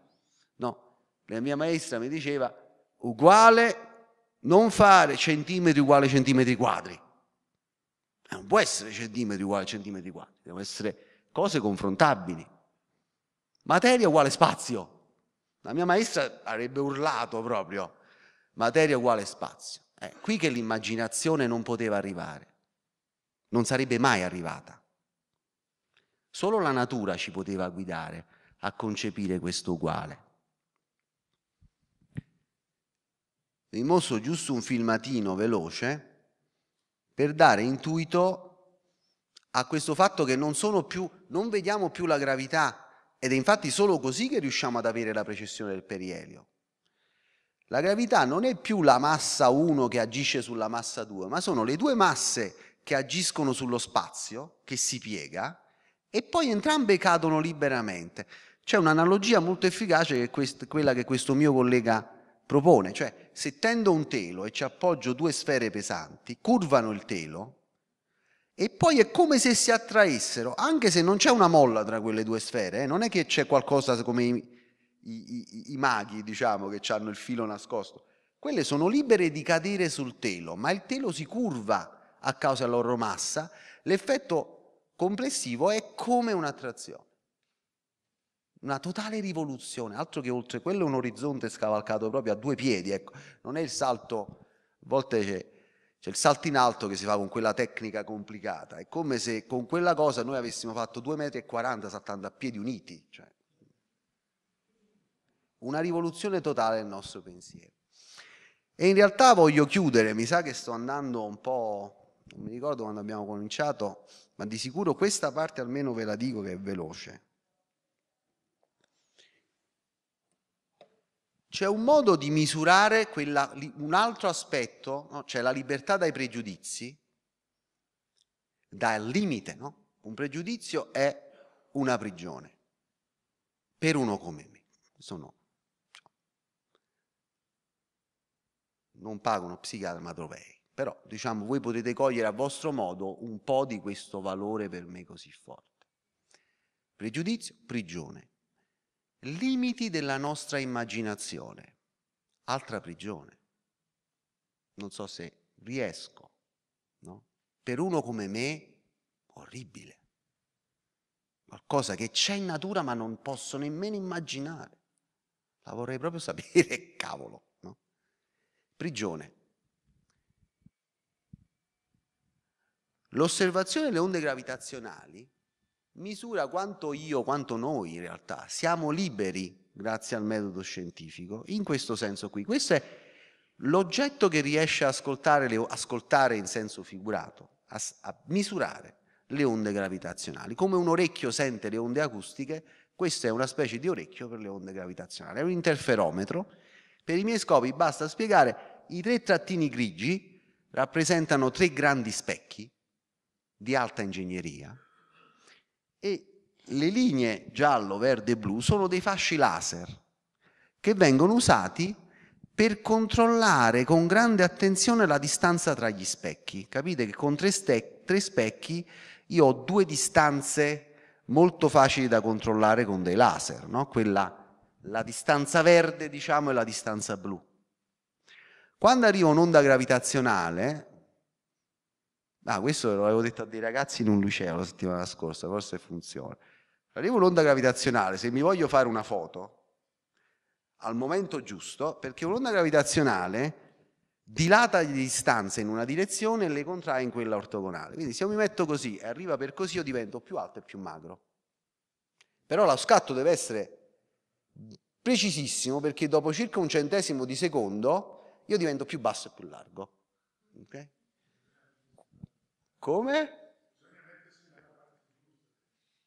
no? La mia maestra mi diceva uguale, non fare centimetri uguale centimetri quadri. Eh, non può essere centimetri uguale centimetri quadri, devono essere cose confrontabili. Materia uguale spazio. La mia maestra avrebbe urlato proprio, materia uguale spazio. È eh, qui che l'immaginazione non poteva arrivare non sarebbe mai arrivata. Solo la natura ci poteva guidare a concepire questo uguale. Vi mostro giusto un filmatino veloce per dare intuito a questo fatto che non, più, non vediamo più la gravità ed è infatti solo così che riusciamo ad avere la precessione del perielio. La gravità non è più la massa 1 che agisce sulla massa 2, ma sono le due masse che agiscono sullo spazio, che si piega, e poi entrambe cadono liberamente. C'è un'analogia molto efficace che quest- quella che questo mio collega propone, cioè se tendo un telo e ci appoggio due sfere pesanti, curvano il telo e poi è come se si attraessero, anche se non c'è una molla tra quelle due sfere, eh, non è che c'è qualcosa come i, i, i, i maghi, diciamo, che hanno il filo nascosto, quelle sono libere di cadere sul telo, ma il telo si curva a causa della loro massa, l'effetto complessivo è come un'attrazione. Una totale rivoluzione, altro che oltre quello è un orizzonte scavalcato proprio a due piedi, ecco. non è il salto, a volte c'è, c'è il salto in alto che si fa con quella tecnica complicata, è come se con quella cosa noi avessimo fatto 2,40 m saltando a piedi uniti, cioè una rivoluzione totale del nostro pensiero. E in realtà voglio chiudere, mi sa che sto andando un po' non mi ricordo quando abbiamo cominciato, ma di sicuro questa parte almeno ve la dico che è veloce. C'è un modo di misurare quella, un altro aspetto, no? cioè la libertà dai pregiudizi, dal limite. No? Un pregiudizio è una prigione per uno come me. Questo no. Non pago uno psichiatra, ma tropei. Però diciamo, voi potete cogliere a vostro modo un po' di questo valore per me così forte. Pregiudizio, prigione. Limiti della nostra immaginazione, altra prigione. Non so se riesco, no? Per uno come me, orribile. Qualcosa che c'è in natura ma non posso nemmeno immaginare. La vorrei proprio sapere, cavolo, no? Prigione L'osservazione delle onde gravitazionali misura quanto io, quanto noi in realtà siamo liberi grazie al metodo scientifico, in questo senso qui. Questo è l'oggetto che riesce a ascoltare, le, ascoltare in senso figurato, a, a misurare le onde gravitazionali. Come un orecchio sente le onde acustiche, questo è una specie di orecchio per le onde gravitazionali, è un interferometro. Per i miei scopi basta spiegare, i tre trattini grigi rappresentano tre grandi specchi di alta ingegneria e le linee giallo, verde e blu sono dei fasci laser che vengono usati per controllare con grande attenzione la distanza tra gli specchi. Capite che con tre, tre specchi io ho due distanze molto facili da controllare con dei laser, no? Quella, la distanza verde diciamo e la distanza blu. Quando arriva un'onda gravitazionale, Ah, questo l'avevo detto a dei ragazzi in un liceo la settimana scorsa, forse funziona. Arrivo l'onda gravitazionale, se mi voglio fare una foto, al momento giusto, perché un'onda gravitazionale dilata le distanze in una direzione e le contrae in quella ortogonale. Quindi se io mi metto così e arriva per così, io divento più alto e più magro. Però lo scatto deve essere precisissimo perché dopo circa un centesimo di secondo io divento più basso e più largo. Okay? Come?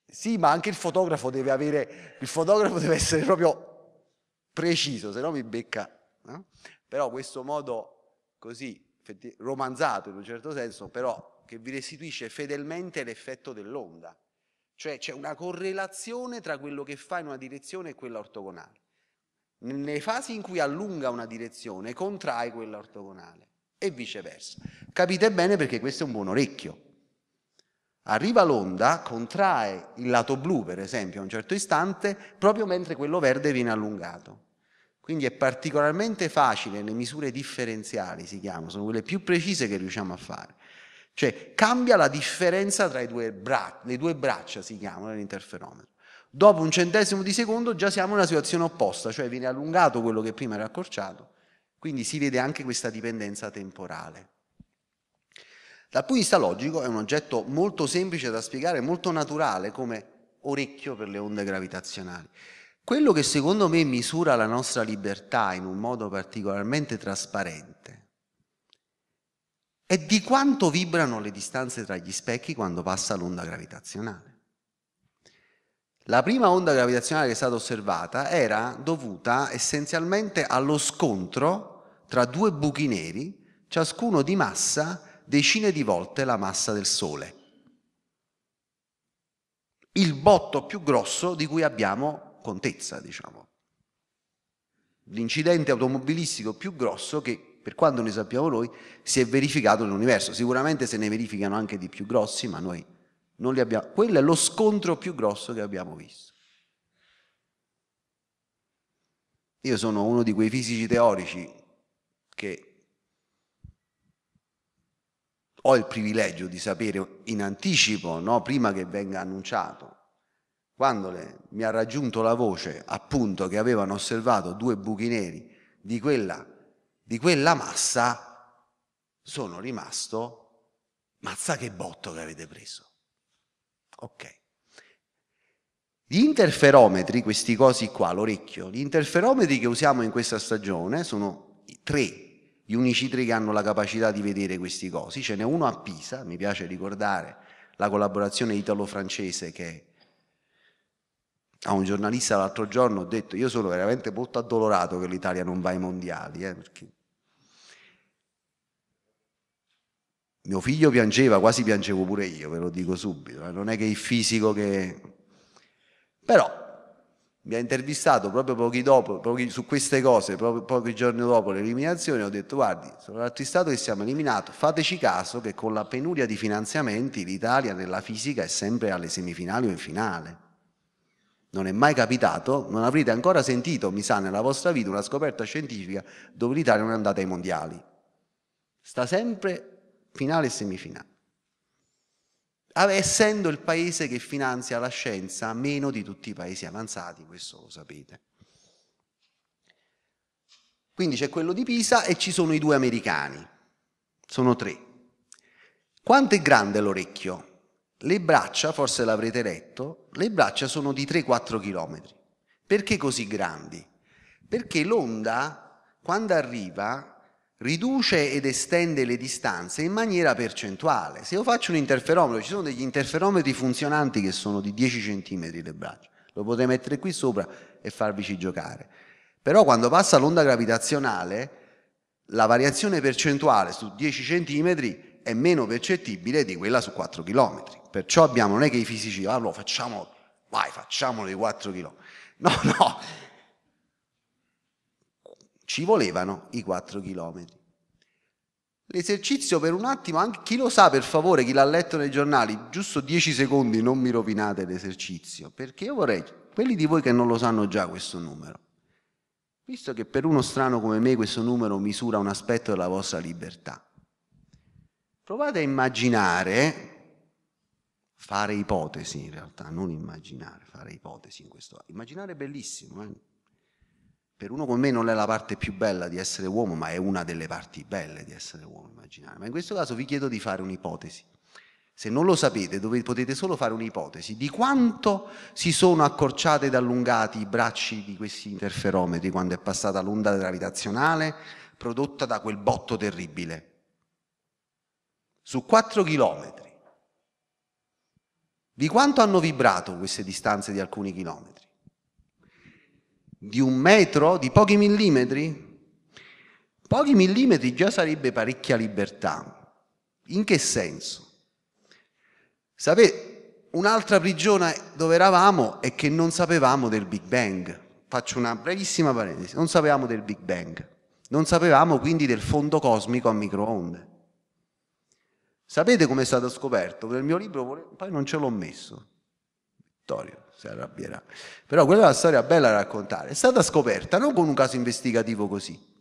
Sì, ma anche il fotografo deve avere, il fotografo deve essere proprio preciso, se no mi becca. No? Però questo modo così romanzato in un certo senso, però che vi restituisce fedelmente l'effetto dell'onda. Cioè c'è una correlazione tra quello che fa in una direzione e quella ortogonale. Nelle fasi in cui allunga una direzione, contrae quella ortogonale e viceversa. Capite bene perché questo è un buon orecchio. Arriva l'onda, contrae il lato blu, per esempio, a un certo istante, proprio mentre quello verde viene allungato. Quindi è particolarmente facile, le misure differenziali si chiamano, sono quelle più precise che riusciamo a fare. Cioè cambia la differenza tra due bra- le due braccia, si chiamano, nell'interferometro. Dopo un centesimo di secondo già siamo in una situazione opposta, cioè viene allungato quello che prima era accorciato quindi si vede anche questa dipendenza temporale. Dal punto di vista logico è un oggetto molto semplice da spiegare, molto naturale come orecchio per le onde gravitazionali. Quello che secondo me misura la nostra libertà in un modo particolarmente trasparente è di quanto vibrano le distanze tra gli specchi quando passa l'onda gravitazionale. La prima onda gravitazionale che è stata osservata era dovuta essenzialmente allo scontro tra due buchi neri, ciascuno di massa decine di volte la massa del Sole. Il botto più grosso di cui abbiamo contezza, diciamo. L'incidente automobilistico più grosso che, per quanto ne sappiamo noi, si è verificato nell'universo. Sicuramente se ne verificano anche di più grossi, ma noi non li abbiamo. Quello è lo scontro più grosso che abbiamo visto. Io sono uno di quei fisici teorici che ho il privilegio di sapere in anticipo, no? prima che venga annunciato, quando le, mi ha raggiunto la voce appunto che avevano osservato due buchi neri di quella, di quella massa, sono rimasto, mazza che botto che avete preso. Ok. Gli interferometri, questi cosi qua, l'orecchio, gli interferometri che usiamo in questa stagione sono tre, gli unici tre che hanno la capacità di vedere questi cosi. Ce n'è uno a Pisa, mi piace ricordare la collaborazione italo-francese che a un giornalista l'altro giorno ho detto io sono veramente molto addolorato che l'Italia non va ai mondiali, eh, perché mio figlio piangeva, quasi piangevo pure io, ve lo dico subito, eh. non è che il fisico che... Però mi ha intervistato proprio pochi dopo, pochi, su queste cose, proprio pochi giorni dopo l'eliminazione, ho detto guardi, sono rattristato che siamo eliminati, fateci caso che con la penuria di finanziamenti l'Italia nella fisica è sempre alle semifinali o in finale. Non è mai capitato, non avrete ancora sentito, mi sa, nella vostra vita una scoperta scientifica dove l'Italia non è andata ai mondiali. Sta sempre finale e semifinale, essendo il paese che finanzia la scienza meno di tutti i paesi avanzati, questo lo sapete. Quindi c'è quello di Pisa e ci sono i due americani, sono tre. Quanto è grande l'orecchio? Le braccia, forse l'avrete letto, le braccia sono di 3-4 km. Perché così grandi? Perché l'onda, quando arriva, riduce ed estende le distanze in maniera percentuale. Se io faccio un interferometro, ci sono degli interferometri funzionanti che sono di 10 cm le braccia, lo potete mettere qui sopra e farvici giocare. Però quando passa l'onda gravitazionale, la variazione percentuale su 10 cm è meno percettibile di quella su 4 km. Perciò abbiamo, non è che i fisici, allora ah, facciamo, vai facciamolo di 4 km. No, no, ci volevano i 4 chilometri. L'esercizio per un attimo, anche, chi lo sa per favore, chi l'ha letto nei giornali, giusto 10 secondi, non mi rovinate l'esercizio, perché io vorrei, quelli di voi che non lo sanno già questo numero, visto che per uno strano come me questo numero misura un aspetto della vostra libertà, provate a immaginare, fare ipotesi in realtà, non immaginare, fare ipotesi in questo, immaginare è bellissimo, eh? per uno come me non è la parte più bella di essere uomo, ma è una delle parti belle di essere uomo, immaginare. Ma in questo caso vi chiedo di fare un'ipotesi. Se non lo sapete, dove, potete solo fare un'ipotesi di quanto si sono accorciati ed allungati i bracci di questi interferometri quando è passata l'onda gravitazionale prodotta da quel botto terribile. Su 4 chilometri. Di quanto hanno vibrato queste distanze di alcuni chilometri? di un metro, di pochi millimetri? Pochi millimetri già sarebbe parecchia libertà. In che senso? Sapete, un'altra prigione dove eravamo è che non sapevamo del Big Bang. Faccio una brevissima parentesi, non sapevamo del Big Bang. Non sapevamo quindi del fondo cosmico a microonde. Sapete come è stato scoperto? Nel mio libro, poi non ce l'ho messo, Vittorio si arrabbierà. Però quella è una storia bella da raccontare. È stata scoperta non con un caso investigativo così.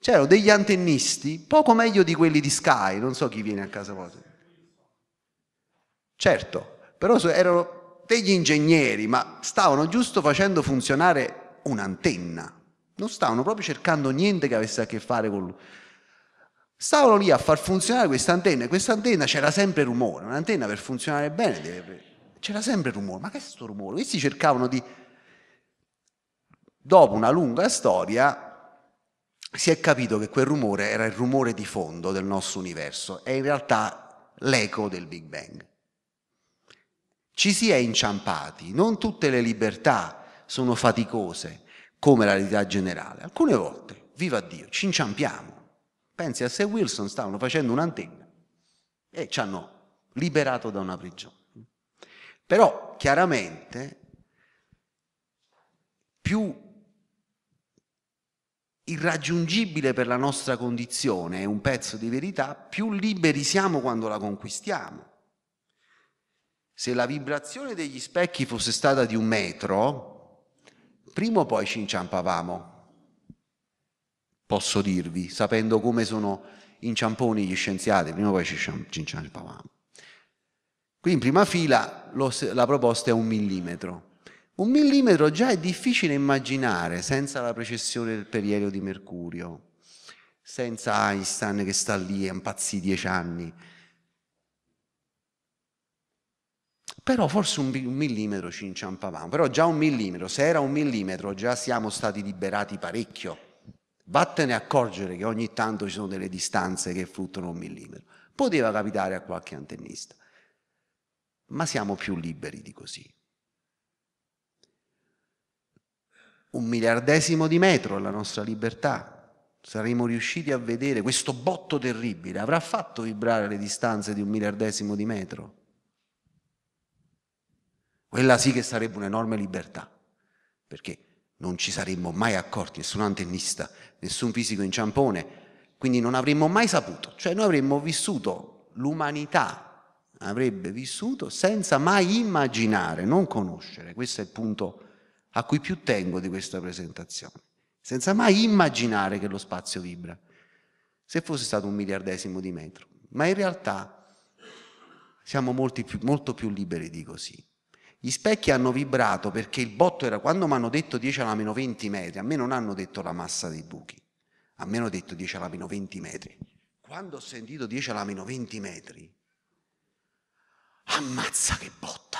C'erano degli antennisti poco meglio di quelli di Sky, non so chi viene a casa vostra. Certo, però erano degli ingegneri, ma stavano giusto facendo funzionare un'antenna. Non stavano proprio cercando niente che avesse a che fare con lui. Stavano lì a far funzionare questa antenna e questa antenna c'era sempre rumore. Un'antenna per funzionare bene deve c'era sempre rumore, ma che è questo rumore? Questi cercavano di... Dopo una lunga storia si è capito che quel rumore era il rumore di fondo del nostro universo, è in realtà l'eco del Big Bang. Ci si è inciampati, non tutte le libertà sono faticose come la realtà generale, alcune volte, viva Dio, ci inciampiamo. Pensi a se Wilson stavano facendo un'antenna e ci hanno liberato da una prigione. Però chiaramente più irraggiungibile per la nostra condizione è un pezzo di verità, più liberi siamo quando la conquistiamo. Se la vibrazione degli specchi fosse stata di un metro, prima o poi ci inciampavamo, posso dirvi, sapendo come sono inciamponi gli scienziati, prima o poi ci inciampavamo. Qui in prima fila lo, la proposta è un millimetro. Un millimetro già è difficile immaginare senza la precessione del periodo di Mercurio, senza Einstein che sta lì e impazzi dieci anni. Però forse un, un millimetro ci inciampavamo, però già un millimetro, se era un millimetro già siamo stati liberati parecchio. Vattene a accorgere che ogni tanto ci sono delle distanze che fluttuano un millimetro. Poteva capitare a qualche antennista ma siamo più liberi di così. Un miliardesimo di metro è la nostra libertà. Saremo riusciti a vedere questo botto terribile. Avrà fatto vibrare le distanze di un miliardesimo di metro. Quella sì che sarebbe un'enorme libertà, perché non ci saremmo mai accorti, nessun antennista, nessun fisico in ciampone, quindi non avremmo mai saputo, cioè noi avremmo vissuto l'umanità avrebbe vissuto senza mai immaginare, non conoscere, questo è il punto a cui più tengo di questa presentazione, senza mai immaginare che lo spazio vibra, se fosse stato un miliardesimo di metro, ma in realtà siamo più, molto più liberi di così. Gli specchi hanno vibrato perché il botto era quando mi hanno detto 10 alla meno 20 metri, a me non hanno detto la massa dei buchi, a me hanno detto 10 alla meno 20 metri. Quando ho sentito 10 alla meno 20 metri, Ammazza che botta!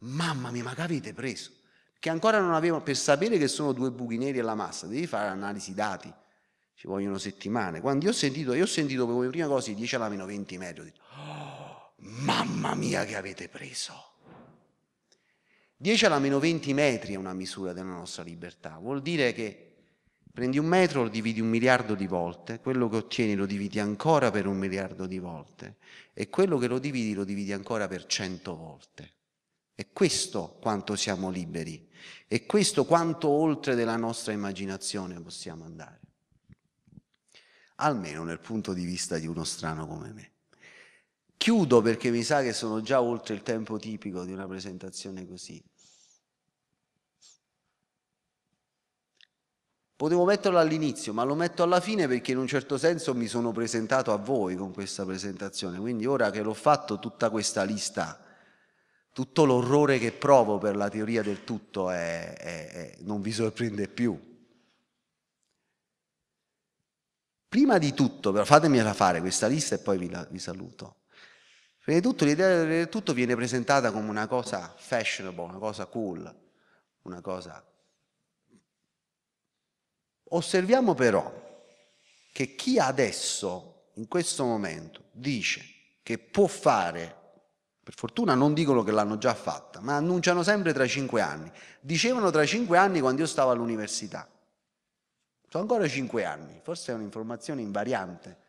Mamma mia, ma che avete preso? Che ancora non avevo, per sapere che sono due buchi neri e la massa, devi fare analisi dati, ci vogliono settimane. Quando io ho sentito, io ho sentito come prima cosa 10 alla meno 20 metri, ho detto, oh, mamma mia che avete preso! 10 alla meno 20 metri è una misura della nostra libertà, vuol dire che Prendi un metro, lo dividi un miliardo di volte, quello che ottieni lo dividi ancora per un miliardo di volte e quello che lo dividi lo dividi ancora per cento volte. E questo quanto siamo liberi, e questo quanto oltre della nostra immaginazione possiamo andare. Almeno nel punto di vista di uno strano come me. Chiudo perché mi sa che sono già oltre il tempo tipico di una presentazione così. Potevo metterlo all'inizio, ma lo metto alla fine perché in un certo senso mi sono presentato a voi con questa presentazione. Quindi ora che l'ho fatto tutta questa lista, tutto l'orrore che provo per la teoria del tutto è, è, è, non vi sorprende più. Prima di tutto, però fatemela fare questa lista e poi vi, la, vi saluto. Prima di tutto l'idea del tutto viene presentata come una cosa fashionable, una cosa cool, una cosa Osserviamo però che chi adesso, in questo momento, dice che può fare, per fortuna non dicono che l'hanno già fatta, ma annunciano sempre tra cinque anni. Dicevano tra cinque anni quando io stavo all'università. Sono ancora cinque anni, forse è un'informazione invariante.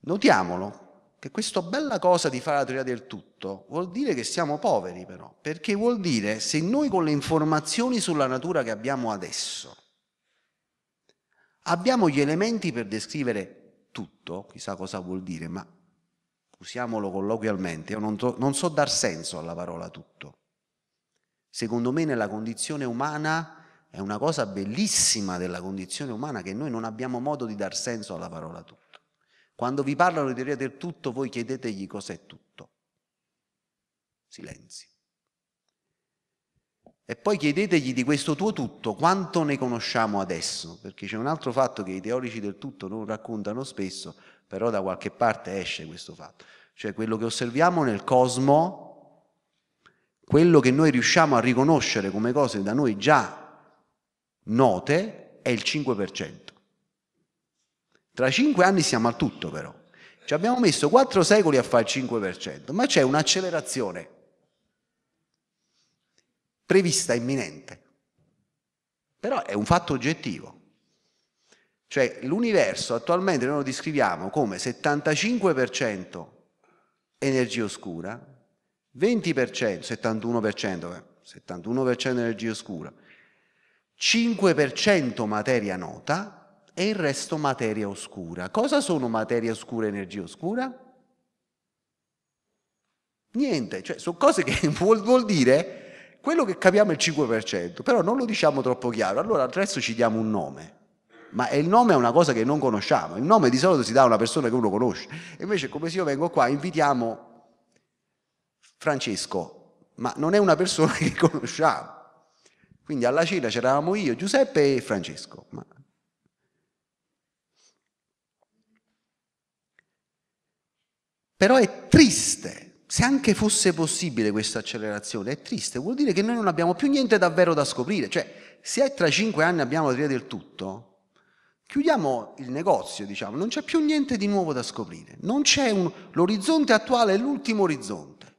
Notiamolo, che questa bella cosa di fare la teoria del tutto vuol dire che siamo poveri però, perché vuol dire se noi con le informazioni sulla natura che abbiamo adesso abbiamo gli elementi per descrivere tutto, chissà cosa vuol dire, ma usiamolo colloquialmente, io non, to, non so dar senso alla parola tutto. Secondo me nella condizione umana è una cosa bellissima della condizione umana che noi non abbiamo modo di dar senso alla parola tutto. Quando vi parlano di teoria del tutto, voi chiedetegli cos'è tutto. Silenzi. E poi chiedetegli di questo tuo tutto quanto ne conosciamo adesso, perché c'è un altro fatto che i teorici del tutto non raccontano spesso, però da qualche parte esce questo fatto. Cioè quello che osserviamo nel cosmo, quello che noi riusciamo a riconoscere come cose da noi già note, è il 5%. Tra cinque anni siamo al tutto però. Ci abbiamo messo quattro secoli a fare il 5%, ma c'è un'accelerazione prevista, imminente. Però è un fatto oggettivo. Cioè l'universo attualmente noi lo descriviamo come 75% energia oscura, 20%, 71%, 71% energia oscura, 5% materia nota e il resto materia oscura. Cosa sono materia oscura e energia oscura? Niente, cioè sono cose che vuol, vuol dire quello che capiamo è il 5%, però non lo diciamo troppo chiaro, allora al resto ci diamo un nome ma il nome è una cosa che non conosciamo, il nome di solito si dà a una persona che uno conosce, invece come se io vengo qua invitiamo Francesco, ma non è una persona che conosciamo, quindi alla cena c'eravamo io, Giuseppe e Francesco, ma Però è triste, se anche fosse possibile questa accelerazione, è triste, vuol dire che noi non abbiamo più niente davvero da scoprire, cioè se tra cinque anni abbiamo la teoria del tutto, chiudiamo il negozio, diciamo, non c'è più niente di nuovo da scoprire, non c'è un, l'orizzonte attuale è l'ultimo orizzonte,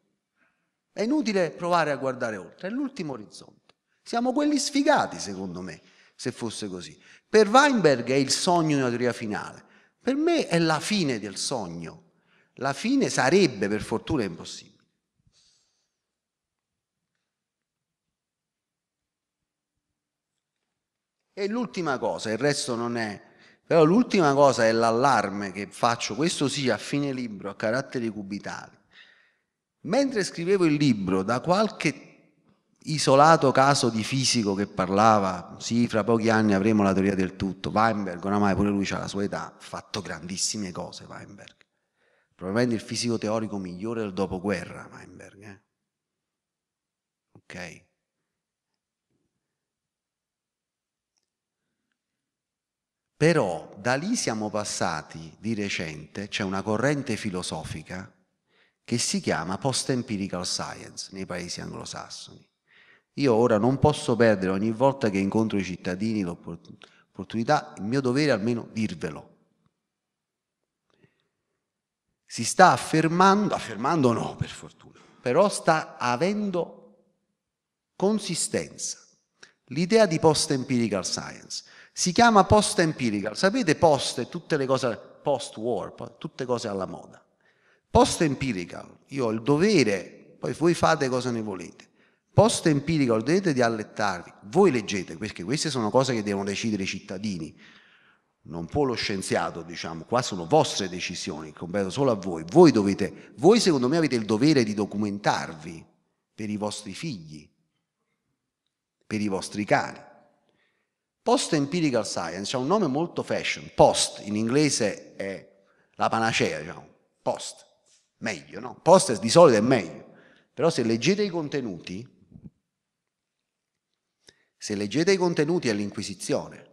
è inutile provare a guardare oltre, è l'ultimo orizzonte, siamo quelli sfigati secondo me, se fosse così. Per Weinberg è il sogno di una teoria finale, per me è la fine del sogno la fine sarebbe per fortuna impossibile. E l'ultima cosa, il resto non è, però l'ultima cosa è l'allarme che faccio, questo sì a fine libro, a caratteri cubitali. Mentre scrivevo il libro, da qualche isolato caso di fisico che parlava, sì, fra pochi anni avremo la teoria del tutto, Weinberg oramai pure lui ha la sua età, ha fatto grandissime cose Weinberg, probabilmente il fisico teorico migliore del dopoguerra, Weinberg. Eh? Ok? Però da lì siamo passati di recente, c'è una corrente filosofica che si chiama post-empirical science nei paesi anglosassoni. Io ora non posso perdere ogni volta che incontro i cittadini l'opportunità, il mio dovere è almeno dirvelo, si sta affermando, affermando no per fortuna, però sta avendo consistenza. L'idea di post-empirical science si chiama post-empirical, sapete post e tutte le cose, post-war, tutte cose alla moda. Post-empirical, io ho il dovere, poi voi fate cosa ne volete, post-empirical dovete di allettarvi, voi leggete, perché queste sono cose che devono decidere i cittadini, non può lo scienziato, diciamo, qua sono vostre decisioni, compete solo a voi. Voi dovete, voi secondo me avete il dovere di documentarvi per i vostri figli, per i vostri cari. Post Empirical Science ha un nome molto fashion, post in inglese è la panacea, diciamo, post, meglio, no? Post di solito è meglio, però se leggete i contenuti, se leggete i contenuti è l'Inquisizione,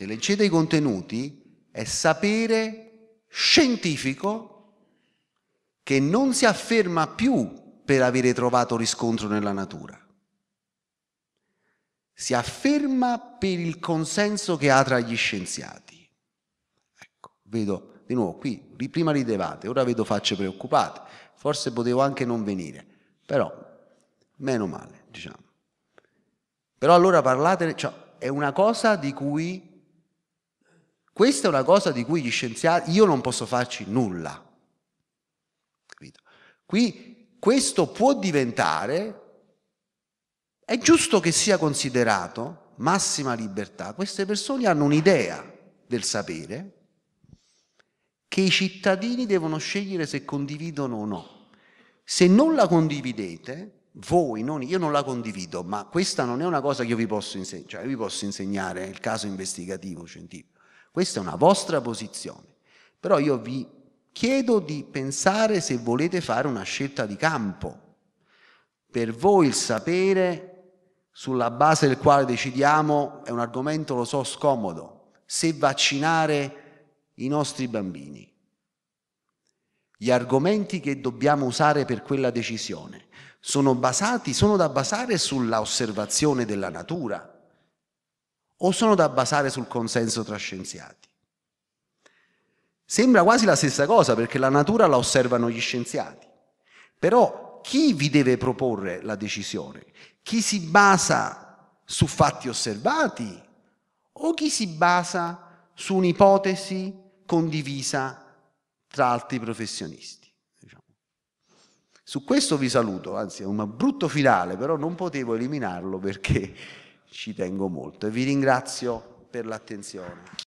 se leggete i contenuti, è sapere scientifico che non si afferma più per avere trovato riscontro nella natura. Si afferma per il consenso che ha tra gli scienziati. Ecco, vedo di nuovo qui, prima ridevate, ora vedo facce preoccupate, forse potevo anche non venire, però meno male, diciamo. Però allora parlate, cioè, è una cosa di cui questa è una cosa di cui gli scienziati, io non posso farci nulla. Capito? Qui questo può diventare, è giusto che sia considerato massima libertà. Queste persone hanno un'idea del sapere che i cittadini devono scegliere se condividono o no. Se non la condividete, voi, non, io non la condivido, ma questa non è una cosa che io vi posso insegnare, cioè io vi posso insegnare il caso investigativo scientifico. Questa è una vostra posizione, però io vi chiedo di pensare se volete fare una scelta di campo. Per voi il sapere sulla base del quale decidiamo è un argomento, lo so, scomodo, se vaccinare i nostri bambini. Gli argomenti che dobbiamo usare per quella decisione sono basati, sono da basare sull'osservazione della natura o sono da basare sul consenso tra scienziati? Sembra quasi la stessa cosa perché la natura la osservano gli scienziati, però chi vi deve proporre la decisione? Chi si basa su fatti osservati o chi si basa su un'ipotesi condivisa tra altri professionisti? Diciamo. Su questo vi saluto, anzi è un brutto finale, però non potevo eliminarlo perché ci tengo molto e vi ringrazio per l'attenzione.